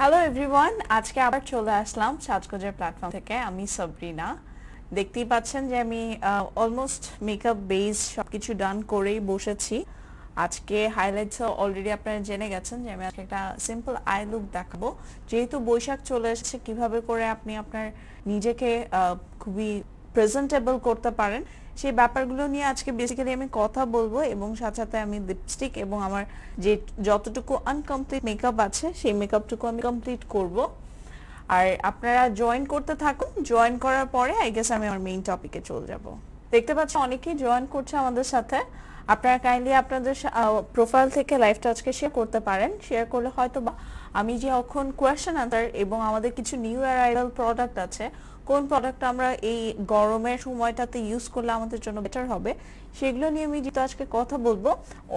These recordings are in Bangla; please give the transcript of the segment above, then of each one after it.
হ্যালো এভরিওয়ান আজকে আবার চলে আসলাম সাজগোজের প্ল্যাটফর্ম থেকে আমি সবরিনা দেখতেই পাচ্ছেন যে আমি অলমোস্ট মেকআপ বেস সবকিছু ডান করেই বসেছি আজকে হাইলাইটস অলরেডি আপনারা জেনে গেছেন যে আমি আজকে একটা সিম্পল আই লুক দেখাবো যেহেতু বৈশাখ চলে এসেছে কিভাবে করে আপনি আপনার নিজেকে খুবই প্রেজেন্টেবল করতে পারেন সেই ব্যাপারগুলো নিয়ে আজকে বেসিক্যালি আমি কথা বলবো এবং সাথে সাথে আমি লিপস্টিক এবং আমার যে যতটুকু আনকমপ্লিট মেকআপ আছে সেই মেকআপটুকু আমি কমপ্লিট করব আর আপনারা জয়েন করতে থাকুন জয়েন করার পরে আই গেস আমি আমার মেইন টপিকে চলে যাব দেখতে পাচ্ছি অনেকেই জয়েন করছে আমাদের সাথে আপনারা কাইন্ডলি আপনাদের প্রোফাইল থেকে লাইভ আজকে শেয়ার করতে পারেন শেয়ার করলে হয়তো বা আমি যে এখন কোয়েশ্চেন আনসার এবং আমাদের কিছু নিউ অ্যারাইভাল প্রোডাক্ট আছে কোন প্রোডাক্ট আমরা এই গরমের সময়টাতে ইউজ করলে আমাদের জন্য বেটার হবে সেগুলো নিয়ে আমি যেহেতু আজকে কথা বলবো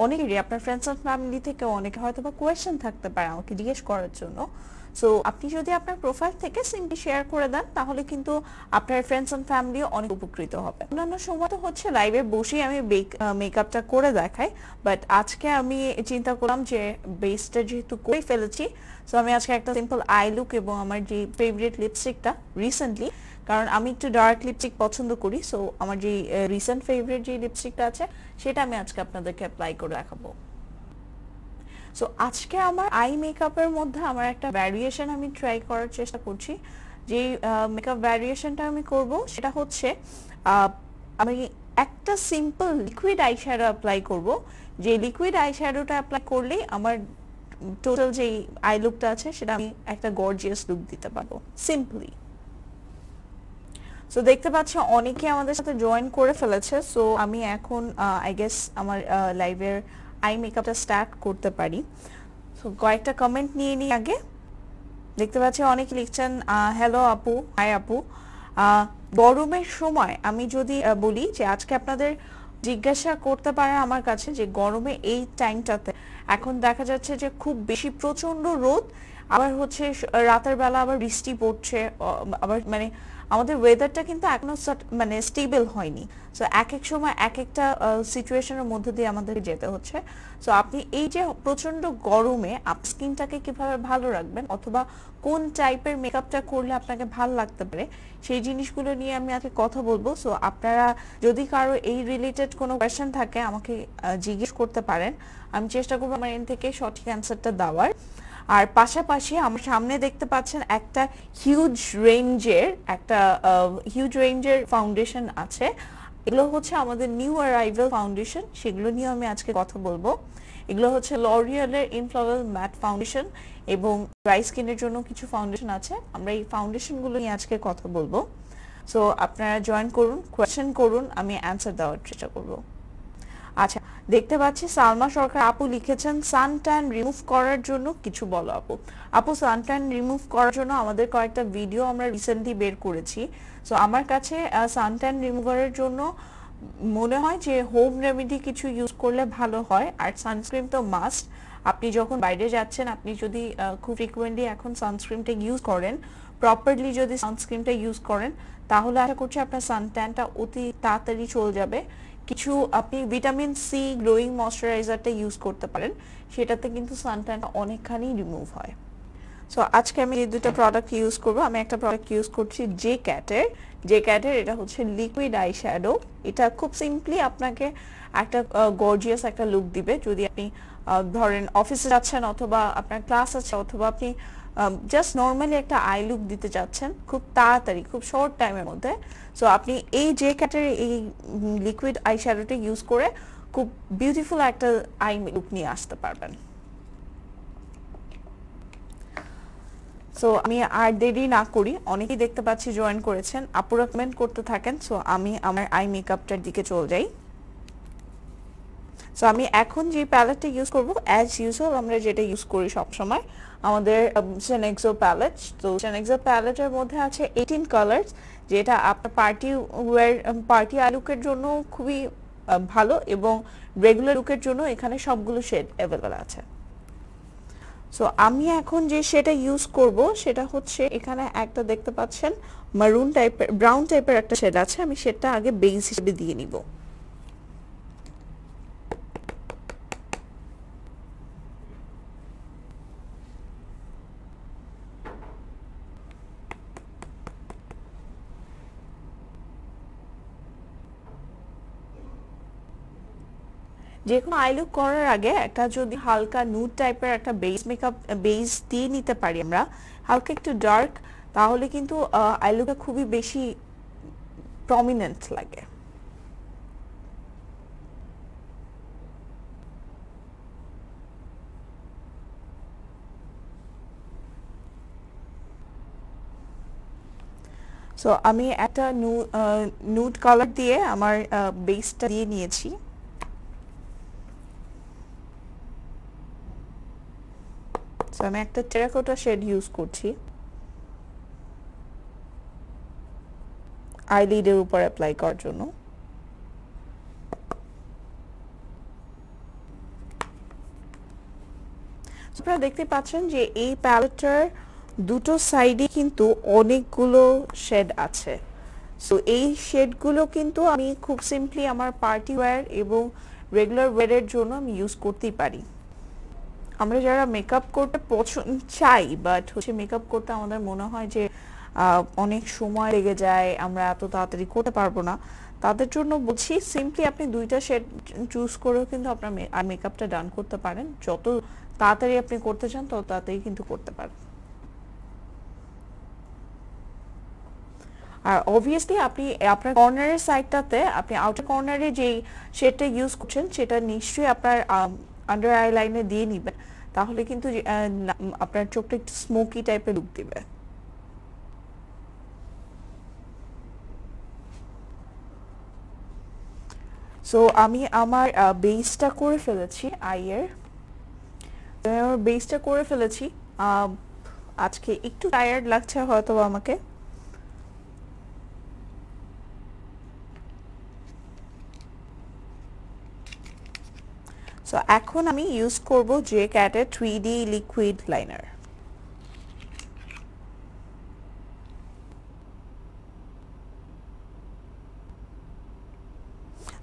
অনেকেরই আপনার ফ্রেন্ডস অ্যান্ড ফ্যামিলি থেকে অনেকে হয়তো বা কোয়েশ্চেন থাকতে পারে আমাকে জিজ্ঞেস করার জন্য সো আপনি যদি আপনার প্রোফাইল থেকে সিমটি শেয়ার করে দেন তাহলে কিন্তু আপনার ফ্রেন্ডস অ্যান্ড ফ্যামিলিও অনেক উপকৃত হবে অন্যান্য সময় তো হচ্ছে লাইভে বসেই আমি মেকআপটা করে দেখাই বাট আজকে আমি চিন্তা করলাম যে বেসটা যেহেতু করে ফেলেছি সো আমি আজকে একটা সিম্পল আই লুক এবং আমার যে ফেভারিট লিপস্টিকটা রিসেন্টলি কারণ আমি একটু ডার্ক লিপস্টিক পছন্দ করি সো আমার যে রিসেন্ট ফেভারিট যে লিপস্টিকটা আছে সেটা আমি আজকে আপনাদেরকে অ্যাপ্লাই করে দেখাবো সো আজকে আমার আই মেকআপের মধ্যে আমার একটা ভ্যারিয়েশন আমি ট্রাই করার চেষ্টা করছি যে মেকআপ ভ্যারিয়েশনটা আমি করব সেটা হচ্ছে আমি একটা simple liquid eye shadow apply করব যে লিকুইড আই শ্যাডোটা অ্যাপ্লাই করলেই আমার টোটাল যে আই লুকটা আছে সেটা আমি একটা গর্জিয়াস লুক দিতে পারবো সিম্পলি সো দেখতে পাচ্ছি অনেকে আমাদের সাথে জয়েন করে ফেলেছে সো আমি এখন আই গেস আমার লাইভের আই মেকআপটা স্টার্ট করতে পারি সো কয়েকটা কমেন্ট নিয়ে নিই আগে দেখতে পাচ্ছি অনেক লিখছেন হ্যালো আপু হাই আপু গরমের সময় আমি যদি বলি যে আজকে আপনাদের জিজ্ঞাসা করতে পারে আমার কাছে যে গরমে এই টাইমটাতে এখন দেখা যাচ্ছে যে খুব বেশি প্রচন্ড রোদ আবার হচ্ছে রাতের বেলা আবার বৃষ্টি পড়ছে আবার মানে আমাদের ওয়েদারটা কিন্তু এখনো মানে স্টেবল হয়নি সো এক এক সময় এক একটা সিচুয়েশনের মধ্যে দিয়ে আমাদেরকে যেতে হচ্ছে সো আপনি এই যে প্রচন্ড গরমে আপ স্কিনটাকে কিভাবে ভালো রাখবেন অথবা কোন টাইপের মেকআপটা করলে আপনাকে ভালো লাগতে পারে সেই জিনিসগুলো নিয়ে আমি আজকে কথা বলবো সো আপনারা যদি কারো এই রিলেটেড কোনো কোয়েশন থাকে আমাকে জিজ্ঞেস করতে পারেন আমি চেষ্টা করবো আমার এন থেকে সঠিক অ্যান্সারটা দেওয়ার আর পাশাপাশি আমার সামনে দেখতে পাচ্ছেন একটা হিউজ রেঞ্জের একটা হিউজ রেঞ্জের ফাউন্ডেশন আছে এগুলো হচ্ছে আমাদের নিউ অ্যারাইভাল ফাউন্ডেশন সেগুলো নিয়ে আমি আজকে কথা বলবো এগুলো হচ্ছে লরিয়ালের ইনফ্লাওয়েল ম্যাট ফাউন্ডেশন এবং ড্রাই স্কিনের জন্য কিছু ফাউন্ডেশন আছে আমরা এই ফাউন্ডেশনগুলো নিয়ে আজকে কথা বলবো সো আপনারা জয়েন করুন কোয়েশ্চেন করুন আমি অ্যান্সার দেওয়ার চেষ্টা করবো আচ্ছা দেখতে পাচ্ছি সালমা সরকার আপু লিখেছেন সান ট্যান রিমুভ করার জন্য কিছু বলো আপু আপু সান ট্যান রিমুভ করার জন্য আমাদের কয়েকটা ভিডিও আমরা রিসেন্টলি বের করেছি সো আমার কাছে সান ট্যান রিমুভারের জন্য মনে হয় যে হোম রেমেডি কিছু ইউজ করলে ভালো হয় আর সানস্ক্রিন তো মাস্ট আপনি যখন বাইরে যাচ্ছেন আপনি যদি খুব ফ্রিকুয়েন্টলি এখন সানস্ক্রিনটা ইউজ করেন প্রপারলি যদি সানস্ক্রিনটা ইউজ করেন তাহলে আশা করছি আপনার সানট্যানটা অতি তাড়াতাড়ি চলে যাবে কিছু আপনি ভিটামিন সি গ্রোয়িং ময়শ্চারাইজারটা ইউজ করতে পারেন সেটাতে কিন্তু সানটানটা অনেকখানি রিমুভ হয় সো আজকে আমি এই দুটো প্রোডাক্ট ইউজ করবো আমি একটা প্রোডাক্ট ইউজ করছি জে ক্যাটের জে ক্যাটের এটা হচ্ছে লিকুইড আই শ্যাডো এটা খুব সিম্পলি আপনাকে একটা গর্জিয়াস একটা লুক দিবে যদি আপনি ধরেন অফিসে যাচ্ছেন অথবা আপনার ক্লাস আছে অথবা আপনি জাস্ট নর্মালি একটা আই লুক দিতে যাচ্ছেন খুব তাড়াতাড়ি খুব শর্ট টাইমের মধ্যে সো আপনি এই যে ক্যাটারি এই লিকুইড আই শ্যাডোটা ইউজ করে খুব বিউটিফুল একটা আই লুক নিয়ে আসতে পারবেন সো আমি আর দেরি না করি অনেকেই দেখতে পাচ্ছি জয়েন করেছেন আপুরা কমেন্ট করতে থাকেন সো আমি আমার আই মেকআপটার দিকে চলে যাই সো আমি এখন যে প্যালেটটা ইউজ করব অ্যাজ ইউজুয়াল আমরা যেটা ইউজ করি সবসময় আমাদের সেনেক্সো প্যালেট তো সেনেক্সো প্যালেটের মধ্যে আছে এইটিন কালার্স যেটা আপনার পার্টি ওয়্যার পার্টি আলুকের জন্য খুবই ভালো এবং রেগুলার লুকের জন্য এখানে সবগুলো শেড অ্যাভেলেবেল আছে সো আমি এখন যে সেটা ইউজ করব সেটা হচ্ছে এখানে একটা দেখতে পাচ্ছেন মারুন টাইপের ব্রাউন টাইপের একটা শেড আছে আমি সেটা আগে বেস হিসেবে দিয়ে নিব যে কোনো আইলুক করার আগে একটা যদি হালকা নুড টাইপের একটা বেস মেকআপ বেস দিয়ে নিতে পারি আমরা হালকা একটু ডার্ক তাহলে কিন্তু আইলুকটা খুবই বেশি প্রমিনেন্ট লাগে সো আমি একটা নুড কালার দিয়ে আমার বেসটা দিয়ে নিয়েছি সো আমি একটা টেরাকোটা শেড ইউজ করছি আইলিডের উপর অ্যাপ্লাই করার জন্য আপনারা দেখতে পাচ্ছেন যে এই প্যালেটার দুটো সাইডে কিন্তু অনেকগুলো শেড আছে সো এই শেডগুলো কিন্তু আমি খুব সিম্পলি আমার পার্টি ওয়্যার এবং রেগুলার ওয়্যারের জন্য আমি ইউজ করতেই পারি আমরা যারা মেকআপ করতে পছন্দ চাই বাট হচ্ছে মেকআপ করতে আমাদের মনে হয় যে অনেক সময় লেগে যায় আমরা এত তাড়াতাড়ি করতে পারবো না তাদের জন্য বলছি সিম্পলি আপনি দুইটা শেড চুজ করেও কিন্তু আপনার আর মেকআপটা ডান করতে পারেন যত তাড়াতাড়ি আপনি করতে চান তত তাড়াতাড়ি কিন্তু করতে পারেন আর অবভিয়াসলি আপনি আপনার কর্নারের সাইডটাতে আপনি আউটার কর্নারে যেই শেডটা ইউজ করছেন সেটা নিশ্চয়ই আপনার আন্ডার আই লাইনে দিয়ে নেবেন তাহলে কিন্তু আপনার চোখটা একটু স্মোকি টাইপের লুক দিবে সো আমি আমার বেসটা করে ফেলেছি আইয়ের আমার বেসটা করে ফেলেছি আজকে একটু টায়ার্ড লাগছে হয়তো আমাকে সো এখন আমি ইউজ করব জে ক্যাটে three D liquid liner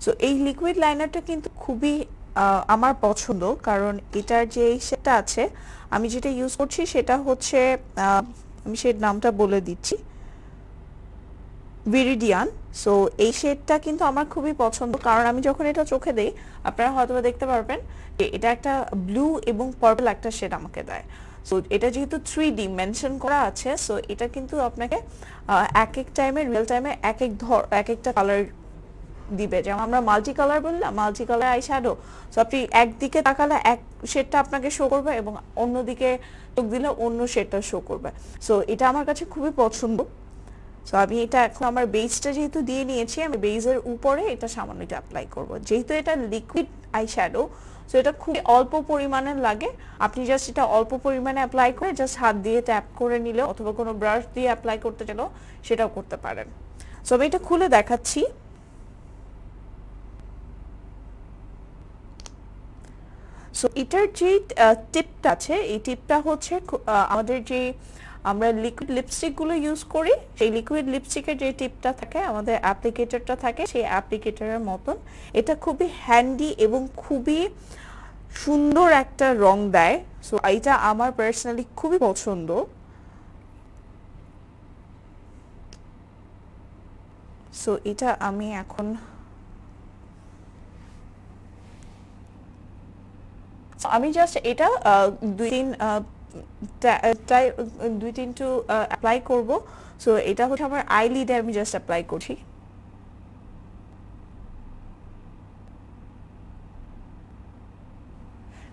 so এই লিকুইড লাইনারটা কিন্তু খুবই আমার পছন্দ কারণ এটার যে সেটা আছে আমি যেটা ইউজ করছি সেটা হচ্ছে আমি সেই নামটা বলে দিচ্ছি ভিরিডিয়ান সো এই শেডটা কিন্তু আমার খুবই পছন্দ কারণ আমি যখন এটা চোখে দেই আপনারা হয়তো দেখতে পারবেন যে এটা একটা ব্লু এবং পার্পল একটা শেড আমাকে দেয় সো এটা যেহেতু থ্রি ডি মেনশন করা আছে সো এটা কিন্তু আপনাকে এক এক টাইমে রিয়েল টাইমে এক এক ধর এক একটা কালার দিবে যেমন আমরা মাল্টি কালার বললাম multi colour eye shadow so আপনি একদিকে তাকালে এক শেডটা আপনাকে শো করবে এবং অন্যদিকে চোখ দিলে অন্য শেডটা শো করবে সো এটা আমার কাছে খুবই পছন্দ সো আমি এটা এখন আমার বেসটা যেহেতু দিয়ে নিয়েছি আমি বেসের উপরে এটা সামান্য এটা অ্যাপ্লাই করব যেহেতু এটা লিকুইড আই শ্যাডো সো এটা খুবই অল্প পরিমাণে লাগে আপনি জাস্ট এটা অল্প পরিমাণে অ্যাপ্লাই করে জাস্ট হাত দিয়ে ট্যাপ করে নিলে অথবা কোনো ব্রাশ দিয়ে অ্যাপ্লাই করতে চাইলেও সেটাও করতে পারেন সো আমি এটা খুলে দেখাচ্ছি সো এটার যে টিপটা আছে এই টিপটা হচ্ছে আমাদের যে আমরা লিকুইড লিপস্টিকগুলো ইউজ করি সেই লিকুইড লিপস্টিকের যে টিপটা থাকে আমাদের অ্যাপ্লিকেটরটা থাকে সেই অ্যাপ্লিকেটরের মতন এটা খুবই হ্যান্ডি এবং খুবই সুন্দর একটা রং দেয় সো এটা আমার পার্সোনালি খুবই পছন্দ সো এটা আমি এখন আমি জাস্ট এটা দুই দিন দুই তিনটু অ্যাপ্লাই করব সো এটা হচ্ছে আমার আইলিডে আমি জাস্ট অ্যাপ্লাই করছি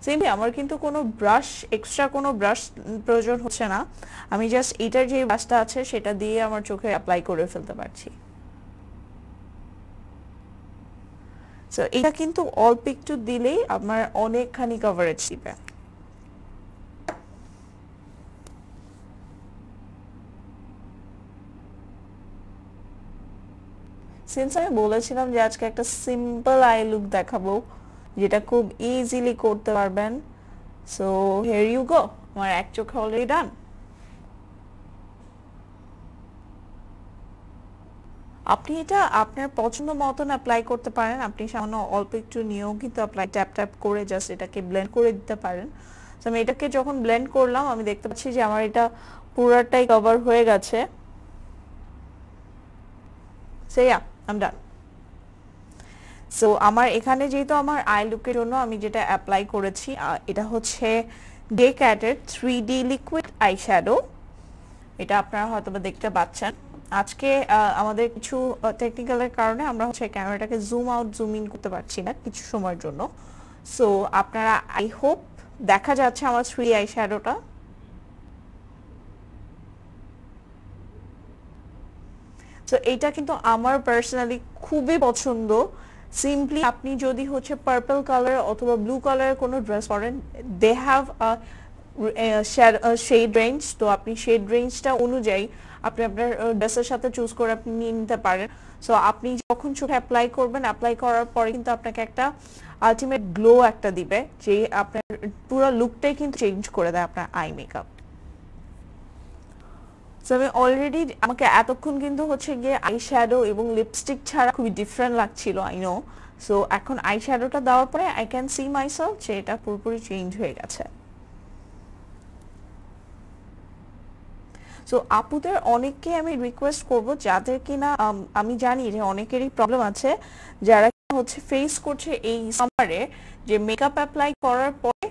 সেমলি আমার কিন্তু কোনো ব্রাশ এক্সট্রা কোনো ব্রাশ প্রয়োজন হচ্ছে না আমি জাস্ট এটার যে ব্রাশটা আছে সেটা দিয়ে আমার চোখে অ্যাপ্লাই করে ফেলতে পারছি সো এটা কিন্তু অল্প একটু দিলেই আমার অনেকখানি কভারেজ দিবে সিন্স আমি বলেছিলাম যে আজকে একটা সিম্পল আই লুক দেখাবো যেটা খুব ইজিলি করতে পারবেন সো হেয়ার ইউ গো আমার এক চোখ অলরেডি ডান আপনি এটা আপনার পছন্দ মতন অ্যাপ্লাই করতে পারেন আপনি সামান্য অল্প একটু নিয়েও কিন্তু অ্যাপ্লাই ট্যাপ ট্যাপ করে জাস্ট এটাকে ব্লেন্ড করে দিতে পারেন তো আমি এটাকে যখন ব্লেন্ড করলাম আমি দেখতে পাচ্ছি যে আমার এটা পুরাটাই কভার হয়ে গেছে সেই I'm done. সো আমার এখানে যেহেতু আমার আই লুকের জন্য আমি যেটা অ্যাপ্লাই করেছি এটা হচ্ছে ডে ক্যাটের three D liquid eye shadow এটা আপনারা হয়তো দেখতে পাচ্ছেন আজকে আমাদের কিছু টেকনিক্যালের কারণে আমরা হচ্ছে ক্যামেরাটাকে জুম আউট জুম ইন করতে পারছি না কিছু সময়ের জন্য সো আপনারা আই হোপ দেখা যাচ্ছে আমার থ্রি আই শ্যাডোটা সো এটা কিন্তু আমার পার্সোনালি খুবই পছন্দ সিম্পলি আপনি যদি হচ্ছে পার্পল কালার অথবা ব্লু কালার কোনো ড্রেস পরেন দে হ্যাভ শেড রেঞ্জ তো আপনি শেড রেঞ্জটা অনুযায়ী আপনি আপনার ড্রেসের সাথে চুজ করে আপনি নিয়ে নিতে পারেন সো আপনি যখন চোখে অ্যাপ্লাই করবেন অ্যাপ্লাই করার পরে কিন্তু আপনাকে একটা আলটিমেট গ্লো একটা দিবে যে আপনার পুরো লুকটাই কিন্তু চেঞ্জ করে দেয় আপনার আই মেকআপ আমি অলরেডি আমাকে এতক্ষণ কিন্তু হচ্ছে গিয়ে আই শ্যাডো এবং লিপস্টিক ছাড়া খুবই ডিফারেন্ট লাগছিল আই নো সো এখন আই শ্যাডোটা দেওয়ার পরে আই ক্যান সি মাইসেলফ যে এটা পুরোপুরি চেঞ্জ হয়ে গেছে সো আপুদের অনেককে আমি রিকোয়েস্ট করব যাদের কিনা আমি জানি যে অনেকেরই প্রবলেম আছে যারা হচ্ছে ফেস করছে এই সামারে যে মেকআপ অ্যাপ্লাই করার পরে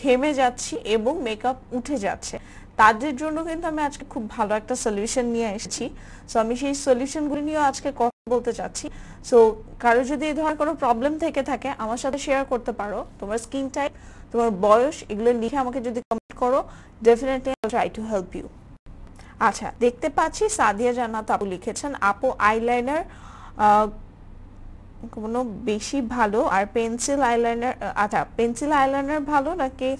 ঘেমে যাচ্ছি এবং মেকআপ উঠে যাচ্ছে তাদের জন্য কিন্তু আমি আজকে খুব ভালো একটা সলিউশন নিয়ে এসেছি সো আমি সেই সলিউশনগুলি নিয়েও আজকে কথা বলতে চাচ্ছি সো কারো যদি এই ধরনের কোনো প্রবলেম থেকে থাকে আমার সাথে শেয়ার করতে পারো তোমার স্কিন টাইপ তোমার বয়স এগুলো লিখে আমাকে যদি কমেন্ট করো definitely I try to help you আচ্ছা দেখতে পাচ্ছি সাদিয়া জান্নাত আপু লিখেছেন আপু আইলাইনার কোনো বেশি ভালো আর পেন্সিল আইলাইনার আচ্ছা পেন্সিল আইলাইনার ভালো নাকি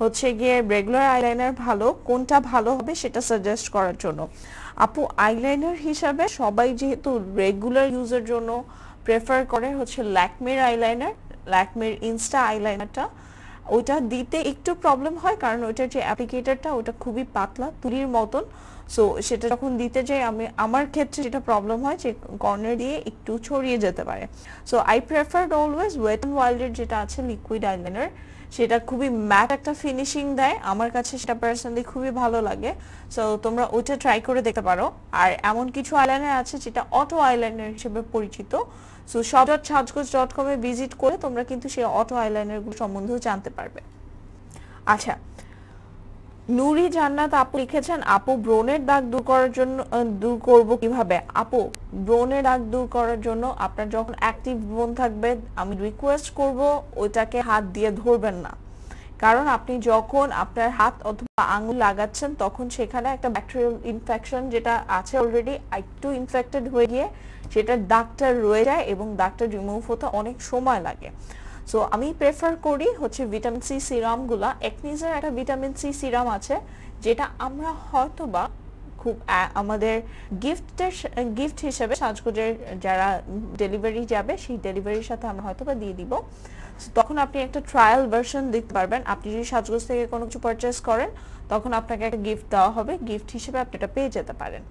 হচ্ছে গিয়ে রেগুলার আইলাইনার ভালো কোনটা ভালো হবে সেটা সাজেস্ট করার জন্য আপু আইলাইনার হিসাবে সবাই যেহেতু রেগুলার ইউজের জন্য প্রেফার করে হচ্ছে ল্যাকমের আইলাইনার ল্যাকমের ইনস্টা আইলাইনারটা ওইটা দিতে একটু প্রবলেম হয় কারণ ওইটার যে অ্যাপ্লিকেটারটা ওটা খুবই পাতলা তুলির মতন সো সেটা যখন দিতে যাই আমি আমার ক্ষেত্রে যেটা প্রবলেম হয় যে কর্নার দিয়ে একটু ছড়িয়ে যেতে পারে so I prefer always wet and ওয়াইল্ডের যেটা আছে লিকুইড আইলাইনার সেটা খুবই ম্যাট একটা ফিনিশিং দেয় আমার কাছে সেটা পার্সোনালি খুবই ভালো লাগে সো তোমরা ওইটা ট্রাই করে দেখতে পারো আর এমন কিছু আইলাইনার আছে যেটা অটো আইলাইনার হিসেবে পরিচিত সো সব ডট সাজগোজ ডট কমে ভিজিট করে তোমরা কিন্তু সেই অটো আইলাইনারগুলো সম্বন্ধেও জানতে পারবে আচ্ছা নুরি জান্নাত আপু লিখেছেন আপু ব্রোনের দাগ দূর করার জন্য দূর করব কিভাবে আপু ব্রণের দাগ দূর করার জন্য আপনার যখন অ্যাক্টিভ ব্রণ থাকবে আমি রিকোয়েস্ট করব ওইটাকে হাত দিয়ে ধরবেন না কারণ আপনি যখন আপনার হাত অথবা আঙুল লাগাচ্ছেন তখন সেখানে একটা ব্যাকটেরিয়াল ইনফেকশন যেটা আছে অলরেডি একটু ইনফেক্টেড হয়ে গিয়ে সেটার দাগটা রয়ে যায় এবং দাগটা রিমুভ হতে অনেক সময় লাগে সো আমি প্রেফার করি হচ্ছে ভিটামিন সি সিরামগুলা একনিজের একটা ভিটামিন সি সিরাম আছে যেটা আমরা হয়তোবা খুব আমাদের গিফটের গিফট হিসেবে সাজগোজের যারা ডেলিভারি যাবে সেই ডেলিভারির সাথে আমরা হয়তো বা দিয়ে দিব তখন আপনি একটা ট্রায়াল ভার্সন দিতে পারবেন আপনি যদি সাজগোজ থেকে কোনো কিছু পারচেস করেন তখন আপনাকে একটা গিফট দেওয়া হবে গিফট হিসেবে আপনি এটা পেয়ে যেতে পারেন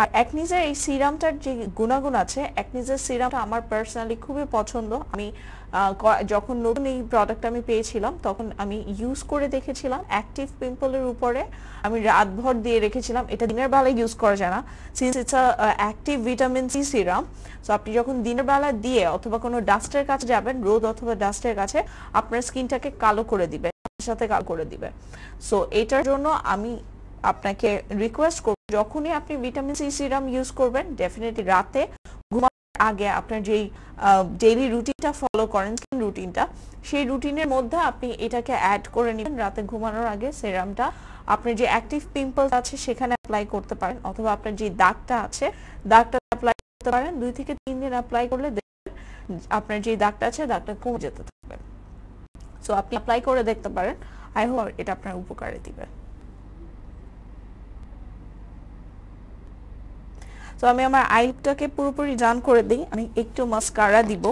আর অ্যাকনিজের এই সিরামটার যে গুণাগুণ আছে অ্যাকনিজের সিরামটা আমার পার্সোনালি খুবই পছন্দ আমি যখন নতুন এই প্রোডাক্ট আমি পেয়েছিলাম তখন আমি ইউজ করে দেখেছিলাম অ্যাক্টিভ পিম্পলের উপরে আমি রাতভর দিয়ে রেখেছিলাম এটা দিনের বেলায় ইউজ করা যায় না since it's active vitamin C serum so আপনি যখন দিনের বেলা দিয়ে অথবা কোনো ডাস্টের কাছে যাবেন রোদ অথবা ডাস্টের কাছে আপনার স্কিনটাকে কালো করে দিবে সাথে কালো করে দিবে সো এটার জন্য আমি আপনাকে রিকোয়েস্ট করব যখনই আপনি ভিটামিন সি সিরাম ইউজ করবেন ডেফিনেটলি রাতে ঘুমানোর আগে আপনার যেই ডেইলি রুটিনটা ফলো করেন স্কিন রুটিনটা সেই রুটিনের মধ্যে আপনি এটাকে অ্যাড করে নেবেন রাতে ঘুমানোর আগে সিরামটা আপনি যে অ্যাক্টিভ পিম্পলস আছে সেখানে অ্যাপ্লাই করতে পারেন অথবা আপনার যে দাগটা আছে দাগটা অ্যাপ্লাই করতে পারেন দুই থেকে তিন দিন অ্যাপ্লাই করলে আপনার যে দাগটা আছে দাগটা কমে যেতে থাকবে সো আপনি অ্যাপ্লাই করে দেখতে পারেন আই হোপ এটা আপনার উপকারে দিবে তো আমি আমার আইটাকে পুরোপুরি ডান করে দিই আমি একটু মাস্কারা দিব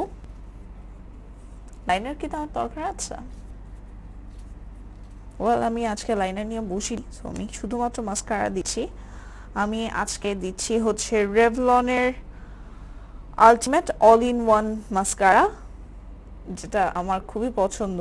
লাইনার কি তোমার দরকার আছে ওয়েল আমি আজকে লাইনার নিয়ে বসি সো আমি শুধুমাত্র মাস্কারা দিচ্ছি আমি আজকে দিচ্ছি হচ্ছে রেভলনের ultimate all in one mascara যেটা আমার খুবই পছন্দ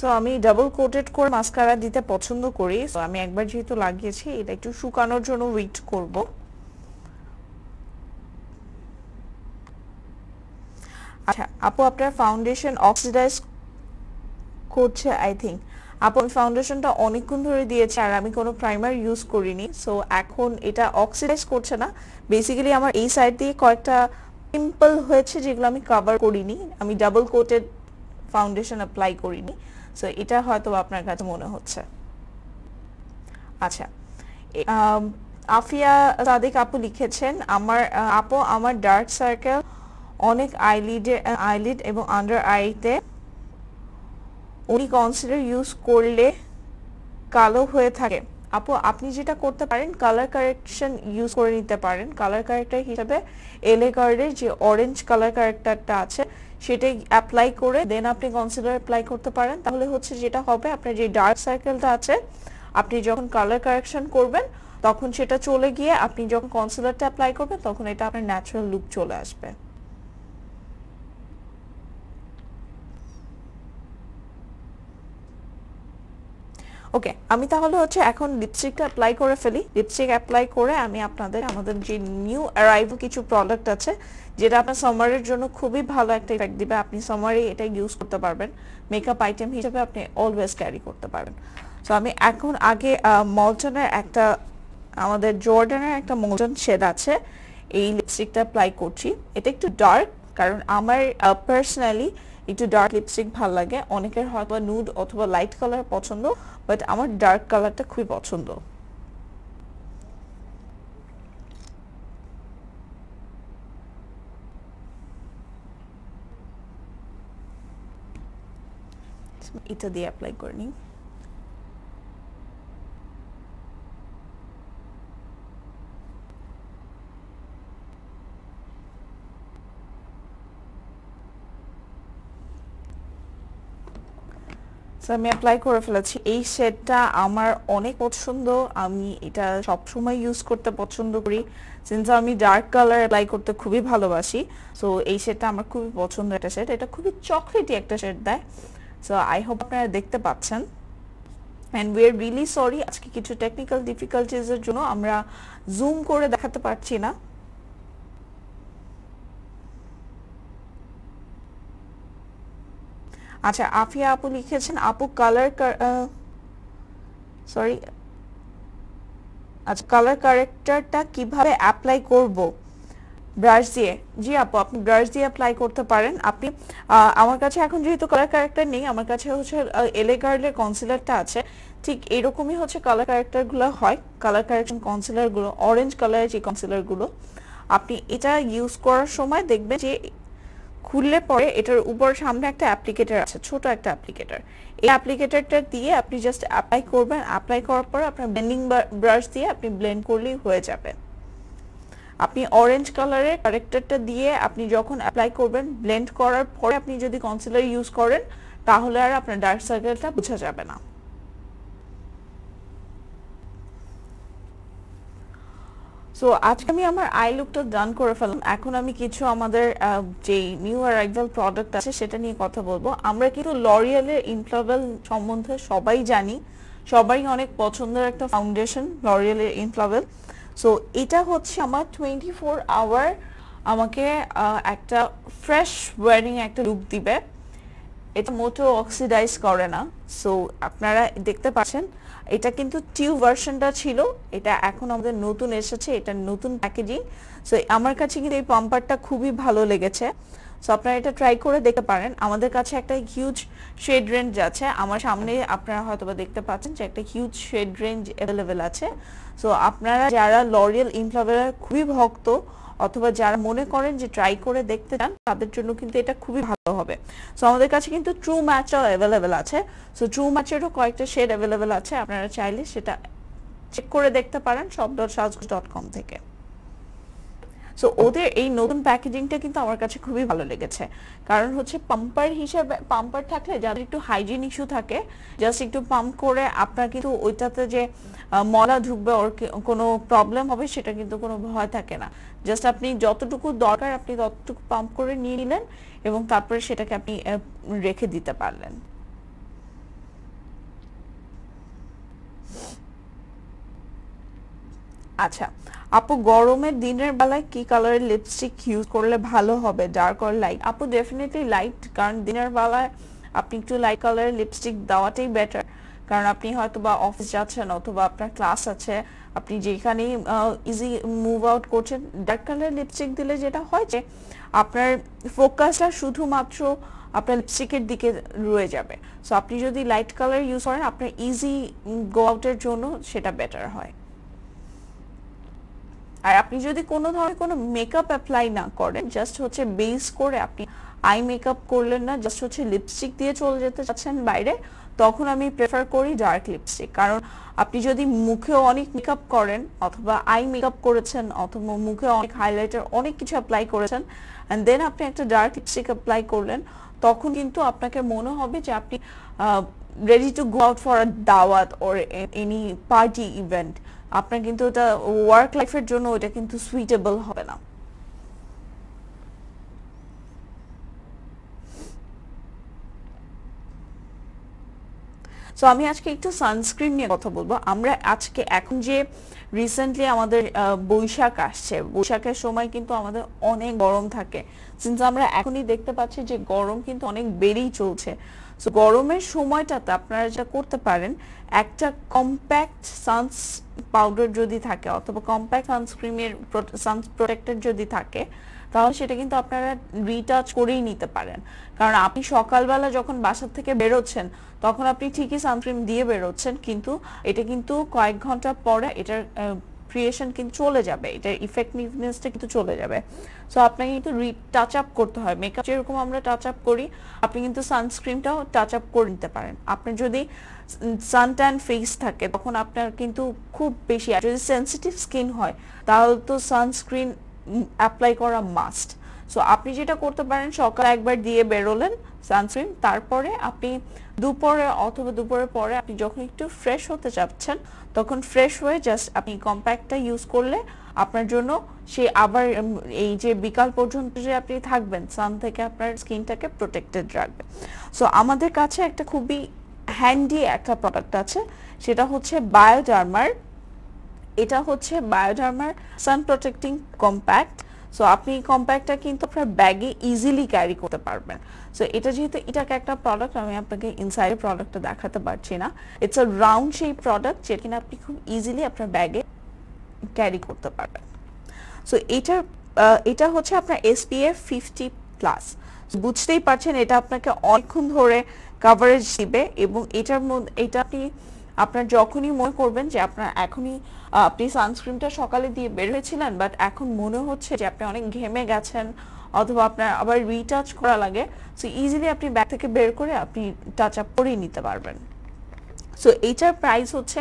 সো আমি ডাবল কোটেড করে মাস্কারা দিতে পছন্দ করি সো আমি একবার যেহেতু লাগিয়েছি এটা একটু শুকানোর জন্য ওয়েট করব আচ্ছা আপু আপনার ফাউন্ডেশন অক্সিডাইজ করছে আই থিঙ্ক আপু আমি ফাউন্ডেশনটা অনেকক্ষণ ধরে দিয়েছি আর আমি কোনো প্রাইমার ইউজ করিনি সো এখন এটা অক্সিডাইজ করছে না বেসিক্যালি আমার এই সাইড দিয়ে কয়েকটা পিম্পল হয়েছে যেগুলো আমি কভার করিনি আমি ডাবল কোটেড ফাউন্ডেশন অ্যাপ্লাই করিনি সো এটা হয়তো আপনার কাছে মনে হচ্ছে আচ্ছা আফিয়া সাদিক আপু লিখেছেন আমার আপু আমার ডার্ক সার্কেল অনেক আইলিডে আইলিড এবং আন্ডার আইতে উনি কনসিলার ইউজ করলে কালো হয়ে থাকে আপু আপনি যেটা করতে পারেন কালার কারেকশন ইউজ করে নিতে পারেন কালার কারেক্টার হিসেবে এলে গার্ডের যে অরেঞ্জ কালার কারেক্টারটা আছে সেটাই অ্যাপ্লাই করে দেন আপনি কনসিলার অ্যাপ্লাই করতে পারেন তাহলে হচ্ছে যেটা হবে আপনার যে ডার্ক সার্কেলটা আছে আপনি যখন কালার কারেকশন করবেন তখন সেটা চলে গিয়ে আপনি যখন কনসিলারটা অ্যাপ্লাই করবেন তখন এটা আপনার ন্যাচারাল লুক চলে আসবে ওকে আমি তাহলে হচ্ছে এখন লিপস্টিকটা অ্যাপ্লাই করে ফেলি লিপস্টিক অ্যাপ্লাই করে আমি আপনাদের আমাদের যে নিউ অ্যারাইভাল কিছু প্রোডাক্ট আছে যেটা আপনার সামারের জন্য খুবই ভালো একটা ইফেক্ট দিবে আপনি সামারে এটা ইউজ করতে পারবেন মেকআপ আইটেম হিসেবে আপনি অলওয়েজ ক্যারি করতে পারবেন তো আমি এখন আগে মলটনের একটা আমাদের জর্ডানের একটা মলটন শেড আছে এই লিপস্টিকটা অ্যাপ্লাই করছি এটা একটু ডার্ক কারণ আমার পার্সোনালি একটু ডার্ক লিপস্টিক ভাল লাগে অনেকের হয়তো নুড অথবা লাইট কালার পছন্দ বাট আমার ডার্ক কালারটা খুবই পছন্দ এটা দিয়ে অ্যাপ্লাই করে নিই তো আমি অ্যাপ্লাই করে ফেলেছি এই শেডটা আমার অনেক পছন্দ আমি এটা সবসময় ইউজ করতে পছন্দ করি সিন্স আমি ডার্ক কালার অ্যাপ্লাই করতে খুবই ভালোবাসি সো এই শেডটা আমার খুবই পছন্দ একটা শেড এটা খুবই চকলেটি একটা শেড দেয় সো আই হোপ আপনারা দেখতে পাচ্ছেন and we are really sorry আজকে কিছু টেকনিক্যাল ডিফিকাল্টিজের জন্য আমরা জুম করে দেখাতে পারছি না আচ্ছা আফিয়া আপু লিখেছেন আপু কালার সরি আচ্ছা কালার কারেক্টারটা কিভাবে অ্যাপ্লাই করব ব্রাশ দিয়ে জি আপু আপনি ব্রাশ দিয়ে অ্যাপ্লাই করতে পারেন আপনি আমার কাছে এখন যেহেতু কালার ক্যারেক্টার নেই আমার কাছে হচ্ছে এলে গার্লের কনসিলারটা আছে ঠিক এরকমই হচ্ছে কালার ক্যারেক্টারগুলো হয় কালার কারেকশন কনসিলারগুলো অরেঞ্জ কালারের যে কনসিলারগুলো আপনি এটা ইউজ করার সময় দেখবেন যে খুললে পরে এটার উপর সামনে একটা অ্যাপ্লিকেটার আছে ছোট একটা অ্যাপ্লিকেটার এই অ্যাপ্লিকেটারটা দিয়ে আপনি জাস্ট অ্যাপ্লাই করবেন অ্যাপ্লাই করার পর আপনার ব্লেন্ডিং ব্রাশ দিয়ে আপনি ব্লেন্ড করলেই হয়ে যাবে আপনি অরেঞ্জ কালারের কারেক্টারটা দিয়ে আপনি যখন অ্যাপ্লাই করবেন ব্লেন্ড করার পরে আপনি যদি কনসিলার ইউজ করেন তাহলে আর আপনার ডার্ক সার্কেলটা বোঝা যাবে না সো আজকে আমি আমার আই লুকটা ডান করে ফেলাম এখন আমি কিছু আমাদের যে নিউ অ্যারাইভাল প্রোডাক্ট আছে সেটা নিয়ে কথা বলবো আমরা কিন্তু লরিয়ালের ইনফ্লাবেল সম্বন্ধে সবাই জানি সবাই অনেক পছন্দের একটা ফাউন্ডেশন লরিয়ালের ইনফ্লাবেল সো এটা হচ্ছে আমার টোয়েন্টি ফোর আওয়ার আমাকে একটা ফ্রেশ ওয়ারিং একটা লুক দিবে এটা মোটো অক্সিডাইজ করে না সো আপনারা দেখতে পাচ্ছেন এটা কিন্তু টিউ ভার্সনটা ছিল এটা এখন আমাদের নতুন এসেছে এটা নতুন প্যাকেজিং সো আমার কাছে কিন্তু এই পাম্পারটা খুবই ভালো লেগেছে সো আপনারা এটা ট্রাই করে দেখতে পারেন আমাদের কাছে একটা হিউজ শেড রেঞ্জ আছে আমার সামনে আপনারা হয়তো দেখতে পাচ্ছেন যে একটা হিউজ শেড রেঞ্জ অ্যাভেলেবেল আছে সো আপনারা যারা লরিয়াল ইমফ্লাভেরার খুবই ভক্ত অথবা যারা মনে করেন যে ট্রাই করে দেখতে চান তাদের জন্য কিন্তু এটা খুবই ভালো হবে সো আমাদের কাছে কিন্তু ট্রু ম্যাচও অ্যাভেলেবেল আছে সো ট্রু ম্যাচেরও কয়েকটা শেড অ্যাভেলেবেল আছে আপনারা চাইলে সেটা চেক করে দেখতে পারেন শপ ডট ডট কম থেকে সো ওদের এই নতুন প্যাকেজিংটা কিন্তু আমার কাছে খুবই ভালো লেগেছে কারণ হচ্ছে পাম্পার হিসেবে পাম্পার থাকলে যাদের একটু হাইজিন ইস্যু থাকে জাস্ট একটু পাম্প করে আপনার কিন্তু ওইটাতে যে ময়লা ঢুকবে ওর কোনো প্রবলেম হবে সেটা কিন্তু কোনো ভয় থাকে না জাস্ট আপনি যতটুকু দরকার আপনি ততটুকু পাম্প করে নিয়ে নিলেন এবং তারপরে সেটাকে আপনি রেখে দিতে পারলেন আচ্ছা আপু গরমের দিনের বেলায় কি কালারের লিপস্টিক ইউজ করলে ভালো হবে ডার্ক আর লাইট আপু ডেফিনেটলি লাইট কারণ দিনের বেলায় আপনি একটু লাইট কালারের লিপস্টিক দেওয়াটাই বেটার কারণ আপনি হয়তো বা অফিস যাচ্ছেন অথবা আপনার ক্লাস আছে আপনি যেখানেই ইজি মুভ আউট করছেন ডার্ক কালার লিপস্টিক দিলে যেটা হয় যে আপনার ফোকাসটা শুধুমাত্র আপনার লিপস্টিকের দিকে রয়ে যাবে সো আপনি যদি লাইট কালার ইউজ করেন আপনার ইজি গো আউটের জন্য সেটা বেটার হয় আর আপনি যদি কোনো ধরনের কোনো মেকআপ অ্যাপ্লাই না করেন জাস্ট হচ্ছে বেস করে আপনি আই মেকআপ করলেন না জাস্ট হচ্ছে লিপস্টিক দিয়ে চলে যেতে চাচ্ছেন বাইরে তখন আমি প্রেফার করি ডার্ক লিপস্টিক কারণ আপনি যদি মুখে অনেক মেকআপ করেন অথবা আই মেকআপ করেছেন অথবা মুখে অনেক হাইলাইটার অনেক কিছু অ্যাপ্লাই করেছেন অ্যান্ড দেন আপনি একটা ডার্ক লিপস্টিক অ্যাপ্লাই করলেন তখন কিন্তু আপনাকে মনে হবে যে আপনি ready to go out for a দাওয়াত ওর এনি পার্টি ইভেন্ট আপনার কিন্তু ওটা ওয়ার্ক লাইফের জন্য ওটা কিন্তু সুইটেবল হবে না সো আমি আজকে একটু সানস্ক্রিন নিয়ে কথা বলবো আমরা আজকে এখন যে রিসেন্টলি আমাদের বৈশাখ আসছে বৈশাখের সময় কিন্তু আমাদের অনেক গরম থাকে সিন্স আমরা এখনই দেখতে পাচ্ছি যে গরম কিন্তু অনেক বেড়েই চলছে সো গরমের সময়টাতে আপনারা যা করতে পারেন একটা কম্প্যাক্ট সানস পাউডার যদি থাকে অথবা কম্প্যাক্ট সানস্ক্রিমের সানস প্রোটেক্টর যদি থাকে তাহলে সেটা কিন্তু আপনারা রিটাচ করেই নিতে পারেন কারণ আপনি সকালবেলা যখন বাসার থেকে বেরোচ্ছেন তখন আপনি ঠিকই সানস্ক্রিম দিয়ে বেরোচ্ছেন কিন্তু এটা কিন্তু কয়েক ঘন্টা পরে এটার ক্রিয়েশন কিন্তু চলে যাবে এটা ইফেক্টিভনেসটা কিন্তু চলে যাবে সো আপনাকে কিন্তু রি টাচ আপ করতে হয় মেকআপ যেরকম আমরা টাচ আপ করি আপনি কিন্তু সানস্ক্রিনটাও টাচ আপ করে নিতে পারেন আপনি যদি সান ট্যান ফেস থাকে তখন আপনার কিন্তু খুব বেশি যদি সেন্সিটিভ স্কিন হয় তাহলে তো সানস্ক্রিন অ্যাপ্লাই করা মাস্ট সো আপনি যেটা করতে পারেন সকাল একবার দিয়ে বেরোলেন সানস্ক্রিন তারপরে আপনি দুপুরে অথবা দুপুরের পরে আপনি যখন একটু ফ্রেশ হতে চাচ্ছেন তখন ফ্রেশ হয়ে জাস্ট আপনি কম্প্যাক্টটা ইউজ করলে আপনার জন্য সেই আবার এই যে বিকাল পর্যন্ত যে আপনি থাকবেন সান থেকে আপনার স্কিনটাকে প্রোটেক্টেড রাখবে সো আমাদের কাছে একটা খুবই হ্যান্ডি একটা প্রোডাক্ট আছে সেটা হচ্ছে বায়োডার্মার এটা হচ্ছে বায়োডার্মার সান প্রোটেক্টিং কম্প্যাক্ট সো আপনি কম্প্যাক্টটা কিন্তু আপনার ব্যাগে ইজিলি ক্যারি করতে পারবেন সো এটা যেহেতু এটাকে একটা প্রোডাক্ট আমি আপনাকে ইনসাইডে প্রোডাক্টটা দেখাতে পারছি না ইটস আ রাউন্ড সেই প্রোডাক্ট যেটা কিনা আপনি খুব ইজিলি আপনার ব্যাগে ক্যারি করতে পারবেন সো এটা এটা হচ্ছে আপনার এসপিএফ ফিফটি প্লাস বুঝতেই পারছেন এটা আপনাকে অনেকক্ষণ ধরে কাভারেজ দিবে এবং এটার মধ্যে এটা আপনি আপনার যখনই মনে করবেন যে আপনার এখনই আপনি সানস্ক্রিনটা সকালে দিয়ে বের হয়েছিলেন বাট এখন মনে হচ্ছে যে আপনি অনেক ঘেমে গেছেন অথবা আপনার আবার রিটাচ করা লাগে সো ইজিলি আপনি ব্যাগ থেকে বের করে আপনি টাচ আপ করেই নিতে পারবেন সো এইটার প্রাইস হচ্ছে